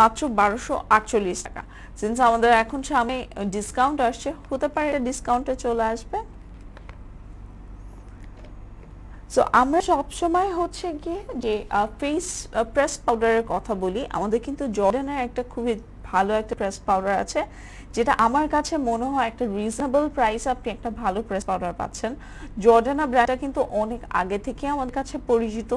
মাত্র বারোশো আটচল্লিশ টাকা সিন্স আমাদের এখন সামনে ডিসকাউন্ট আসছে হতে পারে ডিসকাউন্টে চলে আসবে সো আমরা সবসময় হচ্ছে গিয়ে যে ফেস প্রেস পাউডারের কথা বলি আমাদের কিন্তু জর্ডানের একটা খুবই ভালো একটা প্রেস পাউডার আছে যেটা আমার কাছে মনে হয় একটা রিজনেবল প্রাইস আপনি একটা ভালো প্রেস পাউডার পাচ্ছেন জর্ডানা ব্র্যান্ডটা কিন্তু অনেক আগে থেকে আমার কাছে পরিচিত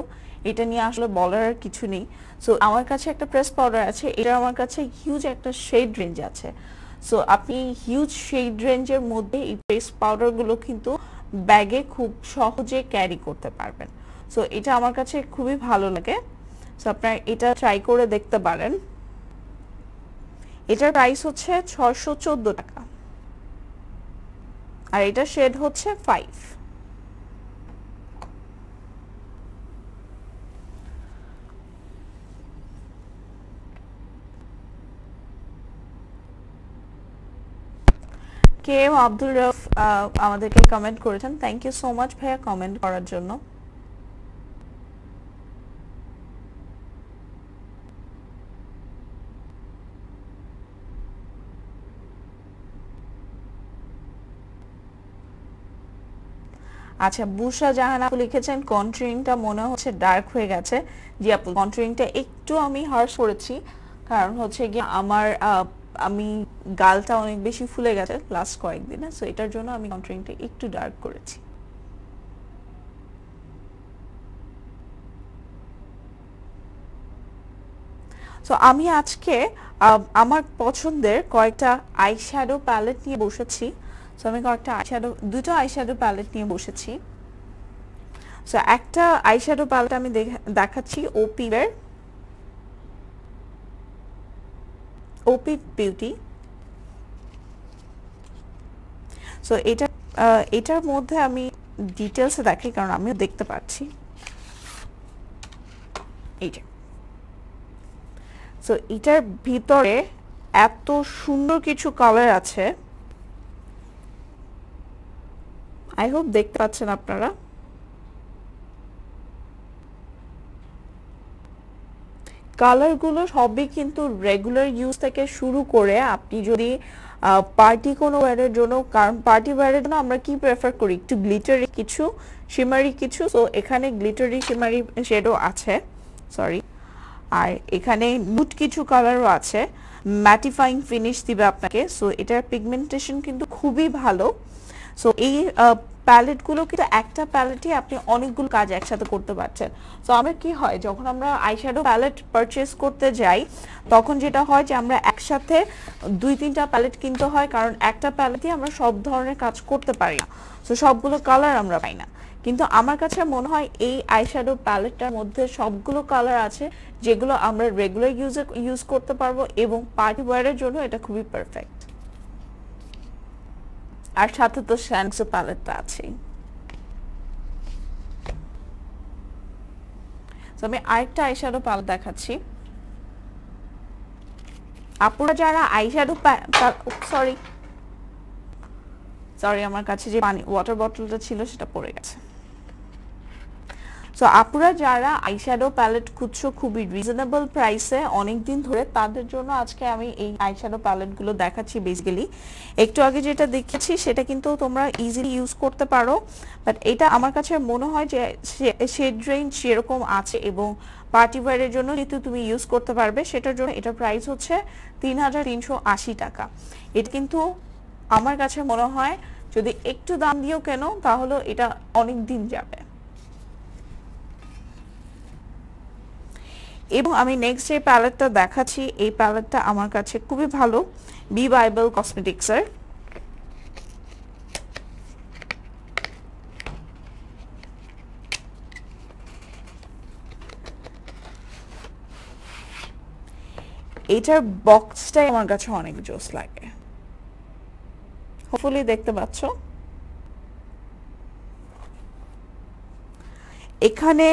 এটা নিয়ে আসলে বলার কিছু নেই সো আমার কাছে একটা প্রেস পাউডার আছে এটা আমার কাছে হিউজ একটা শেড রেঞ্জ আছে সো আপনি হিউজ শেড রেঞ্জের মধ্যে এই প্রেস পাউডারগুলো কিন্তু ব্যাগে খুব সহজে ক্যারি করতে পারবেন সো এটা আমার কাছে খুবই ভালো লাগে সো আপনারা এটা ট্রাই করে দেখতে পারেন এটার প্রাইস হচ্ছে ছশো টাকা আর এটা শেড হচ্ছে five K M Abdul Rauf আমাদেরকে কমেন্ট করেছেন থ্যাংক ইউ সো মাচ ভাইয়া কমেন্ট করার জন্য আচ্ছা বুসা জাহান আপু লিখেছেন কন্ট্রিংটা মনে হচ্ছে ডার্ক হয়ে গেছে জি আপু কন্ট্রিংটা একটু আমি হার্স করেছি কারণ হচ্ছে গিয়ে আমার আমি গালটা অনেক বেশি ফুলে গেছে লাস্ট কয়েকদিনে সো এটার জন্য আমি কন্ট্রিংটা একটু ডার্ক করেছি সো আমি আজকে আমার পছন্দের কয়েকটা আইশ্যাডো প্যালেট নিয়ে বসেছি সো আমি কয়েকটা আইশ্যাডো দুটো আইশ্যাডো প্যালেট নিয়ে বসেছি সো একটা আইশ্যাডো প্যালেট আমি দেখাচ্ছি ওপির ওপি বিউটি সো এটা এটার মধ্যে আমি ডিটেলসে দেখাই কারণ আমিও দেখতে পাচ্ছি এই যে সো এটার ভিতরে এত সুন্দর কিছু কালার আছে আই হোপ দেখতে পাচ্ছেন আপনারা কালারগুলো সবই কিন্তু রেগুলার ইউজ থেকে শুরু করে আপনি যদি পার্টি কোনো ওয়্যারের জন্য কারণ পার্টি ওয়্যারের জন্য আমরা কি প্রেফার করি একটু গ্লিটারি কিছু শিমারি কিছু সো এখানে গ্লিটারি শিমারি শেডও আছে সরি আর এখানে নুট কিছু কালারও আছে ম্যাটিফাইং ফিনিশ দিবে আপনাকে সো এটার পিগমেন্টেশন কিন্তু খুবই ভালো সো এই প্যালেটগুলো কিন্তু একটা প্যালেটই আপনি অনেকগুলো কাজ একসাথে করতে পারছেন সো আমার কি হয় যখন আমরা আইশ্যাডো প্যালেট পারচেস করতে যাই তখন যেটা হয় যে আমরা একসাথে দুই তিনটা প্যালেট কিনতে হয় কারণ একটা প্যালেটই আমরা সব ধরনের কাজ করতে পারি না সো সবগুলো কালার আমরা পাই না কিন্তু আমার কাছে মনে হয় এই আইশ্যাডো প্যালেটটার মধ্যে সবগুলো কালার আছে যেগুলো আমরা রেগুলার ইউজে ইউজ করতে পারবো এবং পার্টি ওয়ারের জন্য এটা খুবই পারফেক্ট আর সাথে তো শ্যাংসু প্যালেটটা আছেই তো আমি আরেকটা আইশ্যাডো পাল দেখাচ্ছি আপনারা যারা আইশ্যাডো সরি সরি আমার কাছে যে পানি ওয়াটার বটলটা ছিল সেটা পড়ে গেছে সো আপুরা যারা আইশ্যাডো প্যালেট খুঁজছো খুবই রিজনেবল প্রাইসে অনেক দিন ধরে তাদের জন্য আজকে আমি এই আইশ্যাডো প্যালেটগুলো দেখাচ্ছি বেসিক্যালি একটু আগে যেটা দেখেছি সেটা কিন্তু তোমরা ইজিলি ইউজ করতে পারো বাট এটা আমার কাছে মনে হয় যে শেড রেঞ্জ সেরকম আছে এবং পার্টি ওয়ারের জন্য যেহেতু তুমি ইউজ করতে পারবে সেটার জন্য এটা প্রাইস হচ্ছে তিন টাকা এটা কিন্তু আমার কাছে মনে হয় যদি একটু দাম দিও কেন তাহলে এটা অনেক দিন যাবে এবং আমি নেক্সট যে প্যালেটটা দেখাচ্ছি এই প্যালেটটা আমার কাছে খুবই ভালো বি বাইবেল কসমেটিক্সের এটার বক্সটাই আমার কাছে অনেক জোস লাগে হোপফুলি দেখতে পাচ্ছ এখানে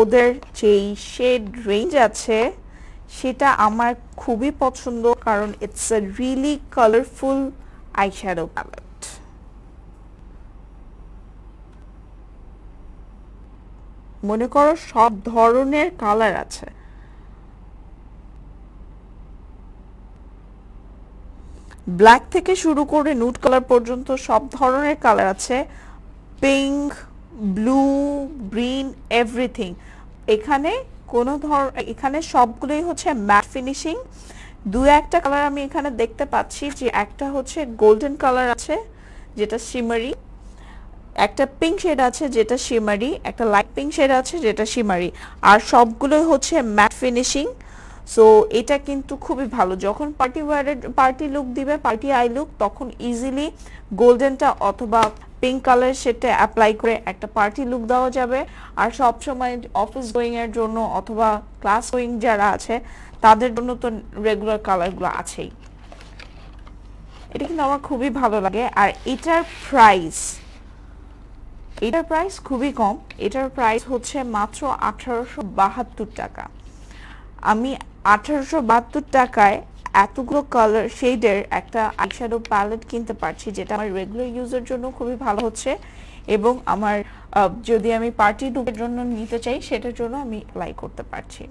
ওদের যেই শেড রেঞ্জ আছে সেটা আমার খুবই পছন্দ কারণ it's a really colourful shadow palette মনে করো সব ধরনের কালার আছে ব্ল্যাক থেকে শুরু করে নুট কালার পর্যন্ত সব ধরনের কালার আছে পিঙ্ক ব্লু গ্রিন এভরিথিং এখানে কোনো ধর এখানে সবগুলোই হচ্ছে ম্যাট ফিনিশিং দু একটা কালার আমি এখানে দেখতে পাচ্ছি যে একটা হচ্ছে গোল্ডেন কালার আছে যেটা সিমারি একটা পিঙ্ক শেড আছে যেটা সিমারি একটা লাইট পিঙ্ক শেড আছে যেটা শিমারি আর সবগুলোই হচ্ছে ম্যাট ফিনিশিং সো এটা কিন্তু খুবই ভালো যখন পার্টি ওয়ারের পার্টি লুক দিবে পার্টি আই লুক তখন ইজিলি গোল্ডেনটা অথবা পিঙ্ক কালার সেটটা অ্যাপ্লাই করে একটা পার্টি লুক দেওয়া যাবে আর সব সময় অফিস গোয়িংয়ের জন্য অথবা ক্লাস গোয়িং যারা আছে তাদের জন্য তো রেগুলার কালারগুলো আছেই এটা কিন্তু আমার খুবই ভালো লাগে আর এটার প্রাইস এটার প্রাইস খুবই কম এটার প্রাইস হচ্ছে মাত্র আঠারোশো টাকা আমি আঠারোশো টাকায় এতগুলো কালার শেডের একটা আইশ্যাডো প্যালেট কিনতে পারছি যেটা আমার রেগুলার ইউজের জন্য খুবই ভালো হচ্ছে এবং আমার যদি আমি পার্টি ডুকের জন্য নিতে চাই সেটার জন্য আমি লাই করতে পারছি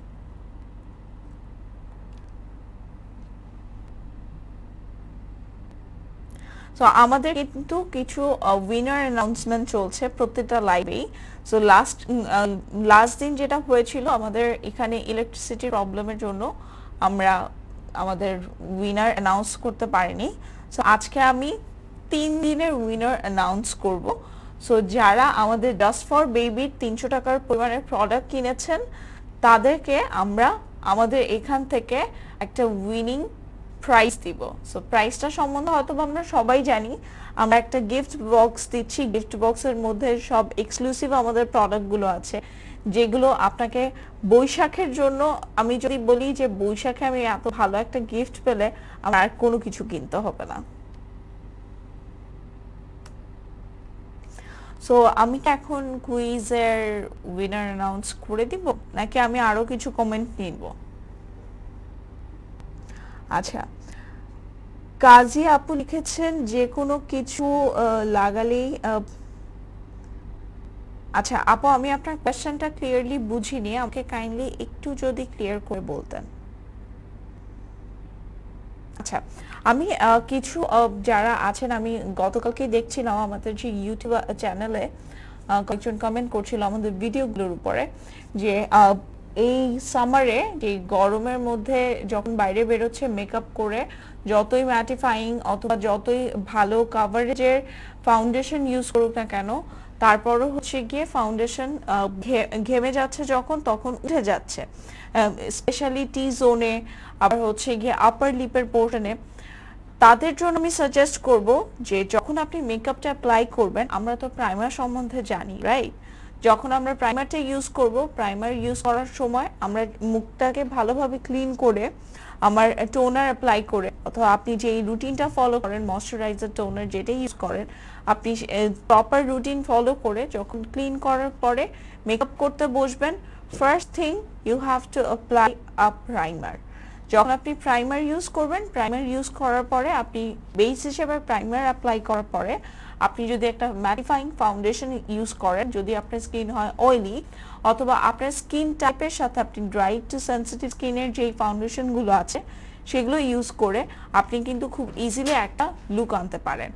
তো আমাদের কিন্তু কিছু উইনার অ্যানাউন্সমেন্ট চলছে প্রত্যেকটা লাইভেই সো লাস্ট লাস্ট দিন যেটা হয়েছিল আমাদের এখানে ইলেকট্রিসিটি প্রবলেমের জন্য আমরা আমাদের উইনার অ্যানাউন্স করতে পারিনি সো আজকে আমি তিন দিনের উইনার অ্যানাউন্স করব সো যারা আমাদের ডাস্ট ফর বেবির তিনশো টাকার পরিমাণের প্রোডাক্ট কিনেছেন তাদেরকে আমরা আমাদের এখান থেকে একটা উইনিং প্রাইস দিব সো প্রাইসটা সম্বন্ধে হয়তো আমরা সবাই জানি আমরা একটা গিফট বক্স দিচ্ছি গিফট বক্সের মধ্যে সব এক্সক্লুসিভ আমাদের প্রোডাক্টগুলো আছে যেগুলো আপনাকে বৈশাখের জন্য আমি যদি বলি যে বৈশাখে আমি এত ভালো একটা গিফট পেলে আমার আর কোনো কিছু কিনতে হবে না সো আমি কি এখন কুইজের উইনার অ্যানাউন্স করে দিব নাকি আমি আরও কিছু কমেন্ট নিব আচ্ছা কাজী আপু লিখেছেন যে কোনো কিছু লাগালেই আচ্ছা আপু আমি আপনার কোয়েশ্চেনটা ক্লিয়ারলি বুঝিনি আমাকে কাইন্ডলি একটু যদি ক্লিয়ার করে বলতেন আচ্ছা আমি কিছু যারা আছেন আমি গতকালকে দেখছিলাম আমাদের যে ইউটিউব চ্যানেলে কয়েকজন কমেন্ট করছিল আমাদের ভিডিওগুলোর উপরে যে এই সামারে যে গরমের মধ্যে যখন বাইরে বেরোচ্ছে মেকআপ করে যতই ম্যাটিফাইং অথবা যতই ভালো কাভারেজের ফাউন্ডেশন ইউজ করুক না কেন তারপরও হচ্ছে গিয়ে ফাউন্ডেশন ঘেমে যাচ্ছে যখন তখন উঠে যাচ্ছে স্পেশালি টি জোনে আবার হচ্ছে গিয়ে আপার লিপের পোর্টনে তাদের জন্য আমি সাজেস্ট করব যে যখন আপনি মেকআপটা অ্যাপ্লাই করবেন আমরা তো প্রাইমার সম্বন্ধে জানি রাইট যখন আমরা প্রাইমারটা ইউজ করব প্রাইমার ইউজ করার সময় আমরা মুখটাকে ভালোভাবে ক্লিন করে আমার টোনার অ্যাপ্লাই করে অথবা আপনি যে রুটিনটা ফলো করেন ময়শ্চারাইজার টোনার যেটা ইউজ করেন আপনি প্রপার রুটিন ফলো করে যখন ক্লিন করার পরে মেকআপ করতে বসবেন first thing you have to apply a primer যখন আপনি প্রাইমার ইউজ করবেন প্রাইমার ইউজ করার পরে আপনি বেস হিসেবে প্রাইমার অ্যাপ্লাই করার পরে আপনি যদি একটা ম্যাটিফাইং ফাউন্ডেশন ইউজ করেন যদি আপনার স্কিন হয় অয়েলি অথবা আপনার স্কিন টাইপের সাথে আপনি ড্রাই টু সেন্সিটিভ স্কিনের যেই ফাউন্ডেশনগুলো আছে সেগুলো ইউজ করে আপনি কিন্তু খুব ইজিলি একটা লুক আনতে পারেন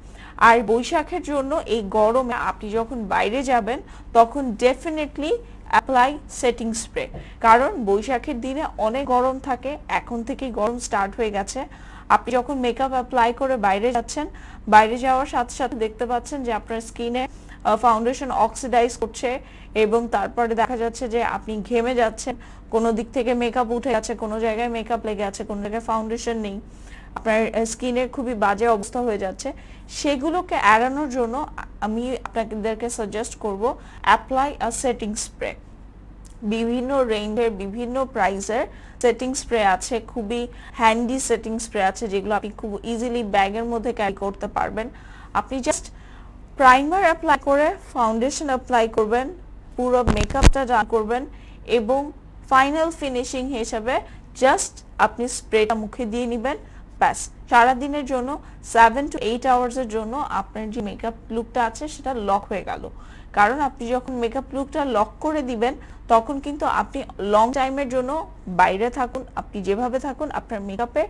আর বৈশাখের জন্য এই গরমে আপনি যখন বাইরে যাবেন তখন ডেফিনেটলি অ্যাপ্লাই সেটিং স্প্রে কারণ বৈশাখের দিনে অনেক গরম থাকে এখন থেকেই গরম স্টার্ট হয়ে গেছে আপনি যখন মেকআপ অ্যাপ্লাই করে বাইরে যাচ্ছেন বাইরে যাওয়ার সাথে সাথে দেখতে পাচ্ছেন যে আপনার স্কিনে ফাউন্ডেশন অক্সিডাইজ করছে এবং তারপরে দেখা যাচ্ছে যে আপনি ঘেমে যাচ্ছেন কোনো দিক থেকে মেকআপ উঠে গেছে কোনো জায়গায় মেকআপ লেগে আছে কোনো জায়গায় ফাউন্ডেশন নেই আপনার স্কিনের খুবই বাজে অবস্থা হয়ে যাচ্ছে সেগুলোকে এড়ানোর জন্য আমি আপনাদেরকে সাজেস্ট করব অ্যাপ্লাই আ সেটিং স্প্রে বিভিন্ন রেঞ্জের বিভিন্ন প্রাইসের সেটিং স্প্রে আছে খুবই হ্যান্ডি সেটিং স্প্রে আছে যেগুলো আপনি খুব ইজিলি ব্যাগের মধ্যে ক্যারি করতে পারবেন আপনি জাস্ট প্রাইমার অ্যাপ্লাই করে ফাউন্ডেশন অ্যাপ্লাই করবেন পুরো মেকআপটা ডান করবেন এবং ফাইনাল ফিনিশিং হিসাবে জাস্ট আপনি স্প্রেটা মুখে দিয়ে নেবেন ব্যাস সারাদিনের জন্য সেভেন টু এইট আওয়ার্সের জন্য আপনার যে মেকআপ লুকটা আছে সেটা লক হয়ে গেল কারণ আপনি যখন মেকআপ লুকটা লক করে দিবেন তখন কিন্তু আপনি লং টাইমের জন্য বাইরে থাকুন আপনি যেভাবে থাকুন আপনার মেকআপে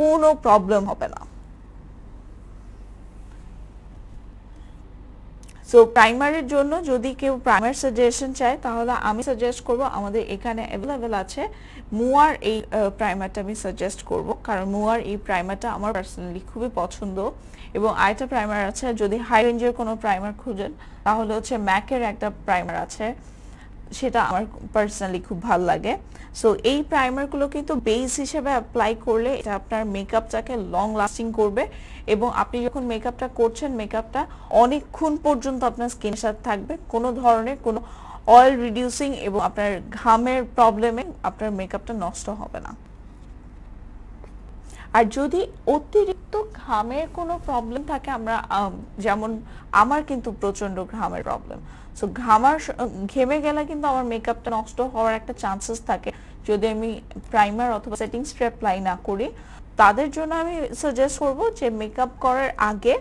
কোনো প্রবলেম হবে না সো প্রাইমারের জন্য যদি কেউ প্রাইমার সাজেশন চায় তাহলে আমি সাজেস্ট করব আমাদের এখানে অ্যাভেলেবেল আছে মুয়ার এই প্রাইমারটা আমি সাজেস্ট করব কারণ মুয়ার এই প্রাইমারটা আমার পার্সোনালি খুবই পছন্দ এবং আরেকটা প্রাইমার আছে যদি হাই রেঞ্জের কোনো প্রাইমার খুঁজেন তাহলে হচ্ছে ম্যাকের একটা প্রাইমার আছে সেটা আমার পার্সোনালি খুব ভালো লাগে সো এই প্রাইমারগুলো কিন্তু বেস হিসেবে অ্যাপ্লাই করলে এটা আপনার মেকআপটাকে লং লাস্টিং করবে এবং আপনি যখন মেকআপটা করছেন মেকআপটা অনেকক্ষণ পর্যন্ত আপনার স্কিনের সাথে থাকবে কোনো ধরনের কোনো অয়েল রিডিউসিং এবং আপনার ঘামের প্রবলেমে আপনার মেকআপটা নষ্ট হবে না আর যদি অতিরিক্ত ঘামের কোনো প্রবলেম থাকে আমরা যেমন আমার কিন্তু প্রচন্ড ঘামের প্রবলেম সো ঘামার ঘেমে গেলে কিন্তু আমার মেকআপটা নষ্ট হওয়ার একটা চান্সেস থাকে যদি আমি প্রাইমার অথবা সেটিং স্প্রে অ্যাপ্লাই না করি তাদের জন্য আমি সাজেস্ট করব যে মেকআপ করার আগে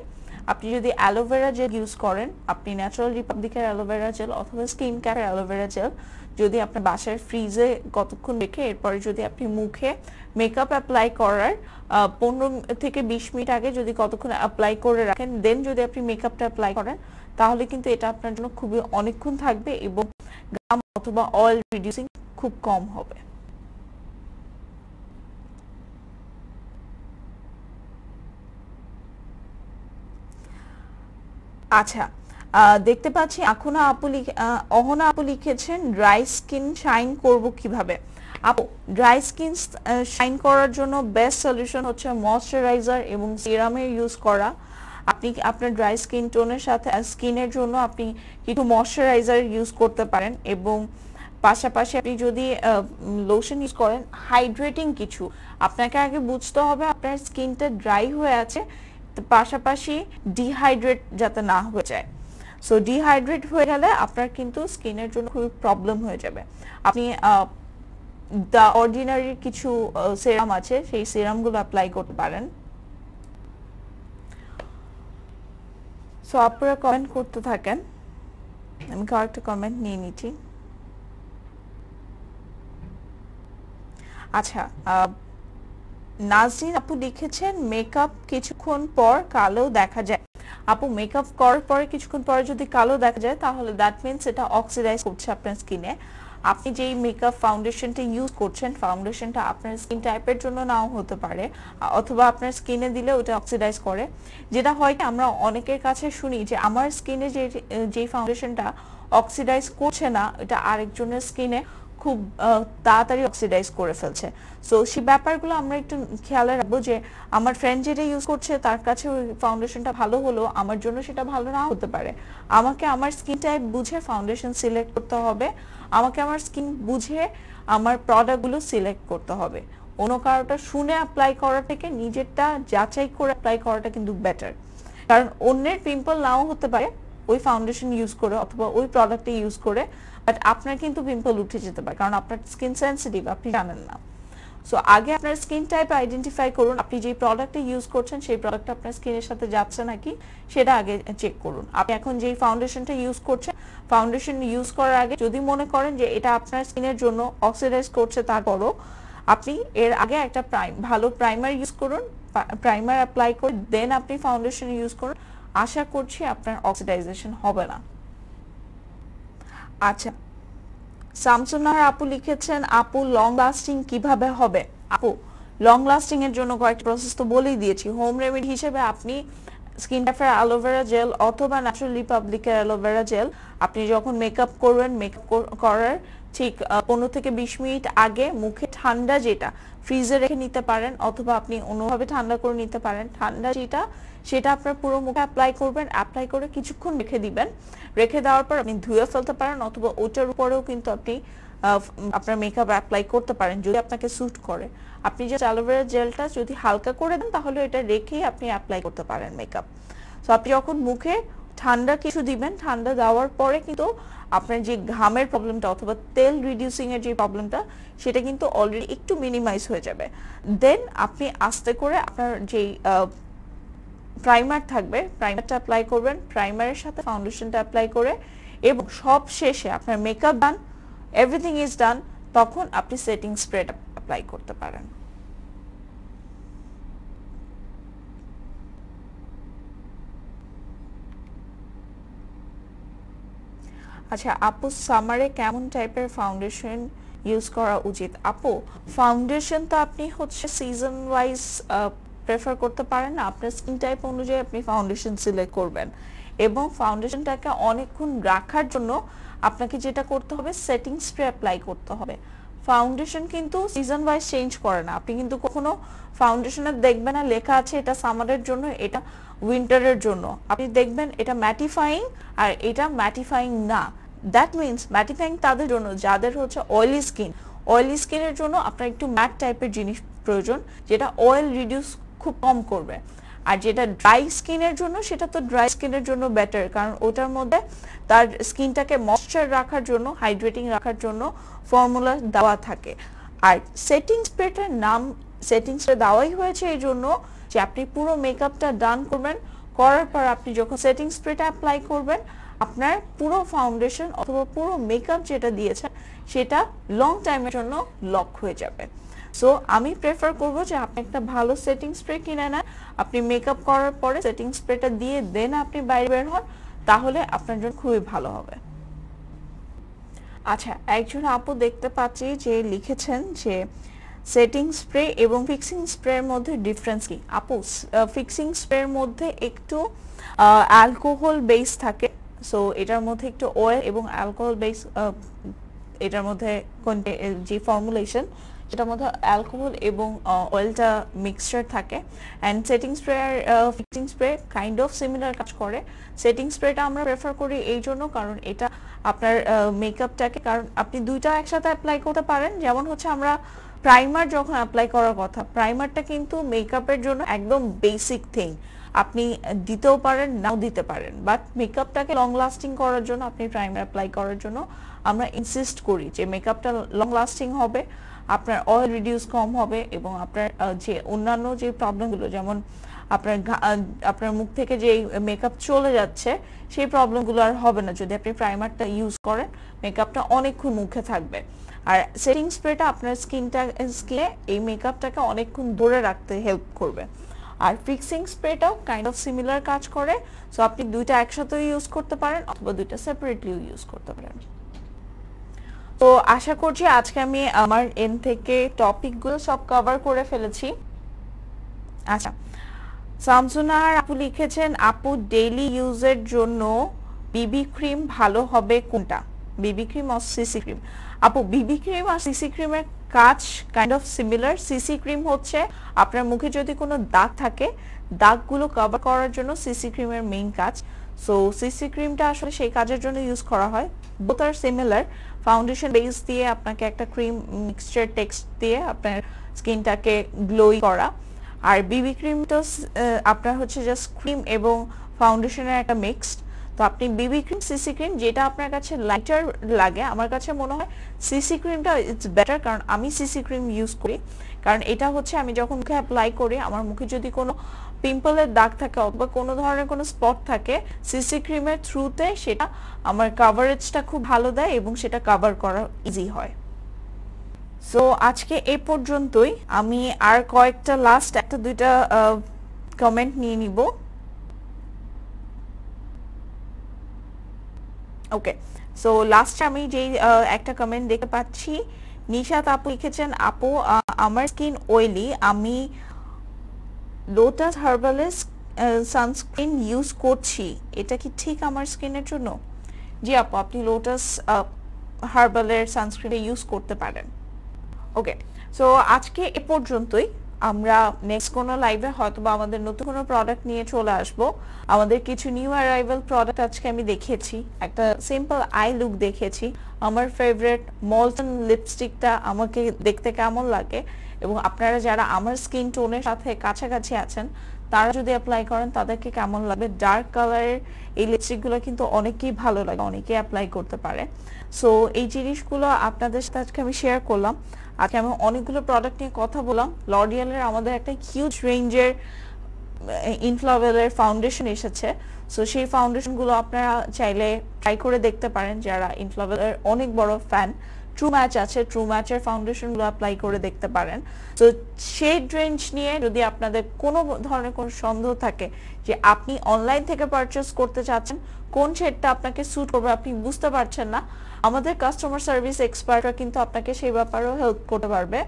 আপনি যদি অ্যালোভেরা জেল ইউজ করেন আপনি ন্যাচারাল রিপাবলিকের অ্যালোভেরা জেল অথবা স্কিন কেয়ারের অ্যালোভেরা জেল যদি আপনার বাসার ফ্রিজে কতক্ষণ রেখে এরপরে যদি আপনি মুখে মেকআপ অ্যাপ্লাই করার পনেরো থেকে বিশ মিনিট আগে যদি কতক্ষণ অ্যাপ্লাই করে রাখেন দেন যদি আপনি মেকআপটা অ্যাপ্লাই করেন তাহলে কিন্তু এটা আপনার জন্য খুবই অনেকক্ষণ থাকবে এবং গাম অথবা অয়েল রিডিউসিং খুব কম হবে আচ্ছা দেখতে পাচ্ছি এখনো আপু অহনা আপু লিখেছেন ড্রাই স্কিন শাইন করব কিভাবে আপু ড্রাই স্কিন শাইন করার জন্য বেস্ট সলিউশন হচ্ছে ময়শ্চারাইজার এবং সিরামের ইউজ করা আপনি আপনার ড্রাই স্কিন টোনের সাথে স্কিনের জন্য আপনি কিছু ময়শ্চারাইজার ইউজ করতে পারেন এবং পাশাপাশি আপনি যদি লোশন ইউজ করেন হাইড্রেটিং কিছু আপনাকে আগে বুঝতে হবে আপনার স্কিনটা ড্রাই হয়ে আছে পাশাপাশি ডিহাইড্রেট যাতে না হয়ে যায় সো ডিহাইড্রেট হয়ে গেলে আপনার কিন্তু স্কিনের জন্য খুবই প্রবলেম হয়ে যাবে আপনি দ্য অর্ডিনারি কিছু সেরাম আছে সেই সেরামগুলো অ্যাপ্লাই করতে পারেন সো আপনারা কমেন্ট করতে থাকেন আমি কয়েকটা কমেন্ট নিয়ে নিচ্ছি আচ্ছা নাজরিন আপু লিখেছেন মেকআপ কিছুক্ষণ পর কালো দেখা যায় আপু মেকআপ করার পরে কিছুক্ষণ পরে যদি কালো দেখা যায় তাহলে দ্যাট মিনস এটা অক্সিডাইজ করছে আপনার স্কিনে আপনি যেই মেকআপ ফাউন্ডেশনটা ইউজ করছেন ফাউন্ডেশনটা আপনার স্কিন টাইপের জন্য নাও হতে পারে অথবা আপনার স্কিনে দিলে ওটা অক্সিডাইজ করে যেটা হয় কি আমরা অনেকের কাছে শুনি যে আমার স্কিনে যে যেই ফাউন্ডেশনটা অক্সিডাইজ করছে না এটা আরেকজনের স্কিনে খুব তাড়াতাড়ি অক্সিডাইজ করে ফেলছে সো সেই ব্যাপারগুলো আমরা একটু খেয়ালে রাখবো যে আমার ফ্রেন্ড যেটা ইউজ করছে তার কাছে ওই ফাউন্ডেশনটা ভালো হলো আমার জন্য সেটা ভালো না হতে পারে আমাকে আমার স্কিন টাইপ বুঝে ফাউন্ডেশন সিলেক্ট করতে হবে আমাকে আমার স্কিন বুঝে আমার প্রোডাক্টগুলো সিলেক্ট করতে হবে অন্য কারোটা শুনে অ্যাপ্লাই করা থেকে নিজেরটা যাচাই করে অ্যাপ্লাই করাটা কিন্তু বেটার কারণ অন্যের পিম্পল নাও হতে পারে ওই ফাউন্ডেশন ইউজ করে অথবা ওই প্রোডাক্টটা ইউজ করে বাট আপনার কিন্তু পিম্পল উঠে যেতে পারে কারণ আপনার স্কিন সেন্সিটিভ আপনি জানেন না সো আগে আপনার স্কিন টাইপ আইডেন্টিফাই করুন আপনি যেই প্রোডাক্টটা ইউজ করছেন সেই প্রোডাক্টটা আপনার স্কিনের সাথে যাচ্ছে নাকি সেটা আগে চেক করুন আপনি এখন যেই ফাউন্ডেশনটা ইউজ করছেন ফাউন্ডেশন ইউজ করার আগে যদি মনে করেন যে এটা আপনার স্কিনের জন্য অক্সিডাইজ করছে তা করো আপনি এর আগে একটা প্রাইম ভালো প্রাইমার ইউজ করুন প্রাইমার অ্যাপ্লাই করে দেন আপনি ফাউন্ডেশন ইউজ করুন আশা করছি আপনার অক্সিডাইজেশন হবে না আচ্ছা শামসুনাহার আপু লিখেছেন আপু লং লাস্টিং কিভাবে হবে আপু লং লাস্টিং এর জন্য কয়েকটি প্রসেস তো বলেই দিয়েছি হোম রেমেডি হিসেবে আপনি স্কিন টাইপের অ্যালোভেরা জেল অথবা ন্যাচারাল রিপাবলিকের অ্যালোভেরা জেল আপনি যখন মেকআপ করবেন মেকআপ করার ঠিক পনেরো থেকে বিশ মিনিট আগে মুখে ঠান্ডা যেটা ফ্রিজে রেখে নিতে পারেন অথবা আপনি অন্যভাবে ঠান্ডা করে নিতে পারেন ঠান্ডা যেটা সেটা আপনার পুরো মুখে অ্যাপ্লাই করবেন অ্যাপ্লাই করে কিছুক্ষণ রেখে দিবেন রেখে দেওয়ার পর আপনি ধুয়ে ফেলতে পারেন অথবা ওটার উপরেও কিন্তু আপনি আপনার মেকআপ অ্যাপ্লাই করতে পারেন যদি আপনাকে স্যুট করে আপনি যে অ্যালোভেরা জেলটা যদি হালকা করে দেন তাহলে এটা রেখেই আপনি অ্যাপ্লাই করতে পারেন মেকআপ তো আপনি যখন মুখে ঠান্ডা কিছু দিবেন ঠান্ডা দেওয়ার পরে কিন্তু আপনার যে ঘামের প্রবলেমটা অথবা তেল রিডিউসিংয়ের যে প্রবলেমটা সেটা কিন্তু অলরেডি একটু মিনিমাইজ হয়ে যাবে দেন আপনি আস্তে করে আপনার যেই প্রাইমার থাকবে প্রাইমারটা অ্যাপ্লাই করবেন প্রাইমারের সাথে ফাউন্ডেশনটা অ্যাপ্লাই করে এবং সব শেষে আপনার makeup done everything is done তখন আপনি সেটিং স্প্রেড অ্যাপ্লাই করতে পারেন আচ্ছা আপু সামারে কেমন টাইপের ফাউন্ডেশন ইউজ করা উচিত আপু ফাউন্ডেশন তো আপনি হচ্ছে সিজন ওয়াইজ প্রেফার করতে পারেন না আপনার স্কিন টাইপ অনুযায়ী আপনি ফাউন্ডেশন সিলেক্ট করবেন এবং ফাউন্ডেশনটাকে অনেকক্ষণ রাখার জন্য আপনাকে যেটা করতে হবে সেটিং স্প্রে অ্যাপ্লাই করতে হবে ফাউন্ডেশন কিন্তু সিজন ওয়াইজ চেঞ্জ করে না আপনি কিন্তু কখনো ফাউন্ডেশনের দেখবেন না লেখা আছে এটা সামারের জন্য এটা উইন্টারের জন্য আপনি দেখবেন এটা ম্যাটিফাইং আর এটা ম্যাটিফাইং না দ্যাট মিনস ম্যাটিফাইং তাদের জন্য যাদের হচ্ছে অয়েলি স্কিন অয়েলি স্কিনের জন্য আপনার একটু ম্যাট টাইপের জিনিস প্রয়োজন যেটা অয়েল রিডিউস খুব কম করবে আর যেটা ড্রাই স্কিনের জন্য সেটা তো ড্রাই স্কিনের জন্য বেটার কারণ ওটার মধ্যে তার স্কিনটাকে ময়শ্চার রাখার জন্য হাইড্রেটিং রাখার জন্য ফর্মুলা দেওয়া থাকে আর সেটিং স্প্রেটার নাম সেটিং স্প্রে দেওয়াই হয়েছে এই জন্য যে আপনি পুরো মেকআপটা ডান করবেন করার পর আপনি যখন সেটিং স্প্রেটা অ্যাপ্লাই করবেন আপনার পুরো ফাউন্ডেশন অথবা পুরো মেকআপ যেটা দিয়েছেন সেটা লং টাইমের জন্য লক হয়ে যাবে সো আমি প্রেফার করব যে আপনি একটা ভালো সেটিং স্প্রে কিনে নেন আপনি মেকআপ করার পরে সেটিং স্প্রেটা দিয়ে দেন আপনি বাইরে বের হন তাহলে আপনার জন্য খুবই ভালো হবে আচ্ছা একজন আপু দেখতে পাচ্ছি যে লিখেছেন যে সেটিং স্প্রে এবং ফিক্সিং স্প্রের মধ্যে ডিফারেন্স কি আপু ফিক্সিং স্প্রের মধ্যে একটু অ্যালকোহল বেস থাকে সো এটার মধ্যে একটু অয়েল এবং অ্যালকোহল বেস এটার মধ্যে যে ফর্মুলেশন যেটার মধ্যে অ্যালকোহল এবং অয়েলটা মিক্সচার থাকে অ্যান্ড সেটিং স্প্রে আর fixing spray kind of similar কাজ করে সেটিং স্প্রেটা আমরা প্রেফার করি এই জন্য কারণ এটা আপনার মেকআপটাকে কারণ আপনি দুইটা একসাথে অ্যাপ্লাই করতে পারেন যেমন হচ্ছে আমরা প্রাইমার যখন অ্যাপ্লাই করার কথা প্রাইমারটা কিন্তু মেকআপের জন্য একদম বেসিক থিং আপনি দিতেও পারেন নাও দিতে পারেন বাট মেকআপটাকে লং লাস্টিং করার জন্য আপনি প্রাইমার অ্যাপ্লাই করার জন্য আমরা ইনসিস্ট করি যে মেকআপটা লং লাস্টিং হবে আপনার অয়েল রিডিউস কম হবে এবং আপনার যে অন্যান্য যে প্রবলেমগুলো যেমন আপনার আপনার মুখ থেকে যে মেকআপ চলে যাচ্ছে সেই প্রবলেমগুলো আর হবে না যদি আপনি প্রাইমারটা ইউজ করেন মেকআপটা অনেকক্ষণ মুখে থাকবে আর সেটিং স্প্রেটা আপনার স্কিনটা স্কিনে এই মেকআপটাকে অনেকক্ষণ ধরে রাখতে হেল্প করবে আর ফিক্সিং স্প্রেটাও কাইন্ড অফ সিমিলার কাজ করে সো আপনি দুইটা একসাথেও ইউজ করতে পারেন অথবা দুইটা সেপারেটলিও ইউজ করতে পারেন তো আশা করছি আজকে আমি আমার এন থেকে টপিকগুলো সব কভার করে ফেলেছি আচ্ছা সামসুনার আপু লিখেছেন আপু ডেইলি ইউজের জন্য বিবি ক্রিম ভালো হবে কোনটা বিবি ক্রিম আর সিসি ক্রিম আপু বিবি ক্রিম আর সিসি ক্রিমের কাজ kind of similar CC cream হচ্ছে আপনার মুখে যদি কোনো দাগ থাকে দাগগুলো কভার করার জন্য সিসি ক্রিমের মেইন কাজ সো সিসি ক্রিমটা আসলে সেই কাজের জন্য ইউজ করা হয় বোথ আর সিমিলার ফাউন্ডেশন বেস দিয়ে আপনাকে একটা ক্রিম মিক্সচার টেক্সট দিয়ে আপনার স্কিনটাকে গ্লোই করা আর বিবি ক্রিম তো আপনার হচ্ছে জাস্ট ক্রিম এবং ফাউন্ডেশনের একটা মিক্সড তো আপনি বিবি ক্রিম সিসি ক্রিম যেটা আপনার কাছে লাইটার লাগে আমার কাছে মনে হয় সিসি ক্রিমটা ইটস বেটার কারণ আমি সিসি ক্রিম ইউজ করি কারণ এটা হচ্ছে আমি যখন মুখে অ্যাপ্লাই করি আমার মুখে যদি কোনো পিম্পলের দাগ থাকে অথবা কোনো ধরনের কোনো স্পট থাকে সিসি ক্রিমের থ্রুতে সেটা আমার কাভারেজটা খুব ভালো দেয় এবং সেটা কাভার করা ইজি হয় সো আজকে এ পর্যন্তই আমি আর কয়েকটা লাস্ট একটা দুইটা কমেন্ট নিয়ে নিব ওকে সো লাস্টে আমি যেই একটা কমেন্ট দেখতে পাচ্ছি নিশাত আপু লিখেছেন আপু আমার স্কিন অয়েলি আমি লোটাস হার্বালের সানস্ক্রিন ইউজ করছি এটা কি ঠিক আমার স্কিনের জন্য জি আপু আপনি লোটাস হার্বালের সানস্ক্রিনে ইউজ করতে পারেন ওকে সো আজকে এ পর্যন্তই আমরা নেক্সট কোনো লাইভে হয়তো বা আমাদের নতুন কোনো প্রোডাক্ট নিয়ে চলে আসব আমাদের কিছু নিউ অ্যারাইভাল প্রোডাক্ট আজকে আমি দেখেছি একটা সিম্পল আই লুক দেখেছি আমার ফেভারেট মলটন লিপস্টিকটা আমাকে দেখতে কেমন লাগে এবং আপনারা যারা আমার স্কিন টোনের সাথে কাছাকাছি আছেন তারা যদি অ্যাপ্লাই করেন তাদেরকে কেমন লাগবে ডার্ক কালারের এই লিপস্টিকগুলো কিন্তু অনেকেই ভালো লাগে অনেকেই অ্যাপ্লাই করতে পারে সো এই জিনিসগুলো আপনাদের সাথে আজকে আমি শেয়ার করলাম আজকে আমি অনেকগুলো প্রোডাক্ট নিয়ে কথা বললাম লরিয়ালের আমাদের একটা হিউজ রেঞ্জের ইনফ্লাভেলের ফাউন্ডেশন এসেছে সো সেই ফাউন্ডেশনগুলো আপনারা চাইলে ট্রাই করে দেখতে পারেন যারা ইনফ্লাভেলের অনেক বড় ফ্যান ট্রু ম্যাচ আছে ট্রু ম্যাচের ফাউন্ডেশনগুলো অ্যাপ্লাই করে দেখতে পারেন তো শেড রেঞ্জ নিয়ে যদি আপনাদের কোনো ধরনের কোনো সন্দেহ থাকে যে আপনি অনলাইন থেকে পারচেস করতে চাচ্ছেন কোন শেডটা আপনাকে স্যুট করবে আপনি বুঝতে পারছেন না আমাদের কাস্টমার সার্ভিস এক্সপার্টরা কিন্তু আপনাকে সেই ব্যাপারেও হেল্প করতে পারবে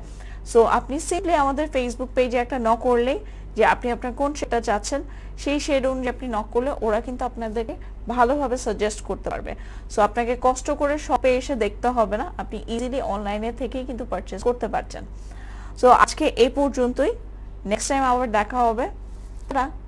সো আপনি সিম্পলি আমাদের ফেসবুক পেজে একটা ন করলেই যে আপনি আপনার কোন শেডটা চাচ্ছেন সেই শেড অনুযায়ী আপনি নক করলে ওরা কিন্তু আপনাদেরকে ভালোভাবে সাজেস্ট করতে পারবে সো আপনাকে কষ্ট করে শপে এসে দেখতে হবে না আপনি ইজিলি অনলাইনে থেকেই কিন্তু পারচেস করতে পারছেন সো আজকে এই পর্যন্তই নেক্সট টাইম আবার দেখা হবে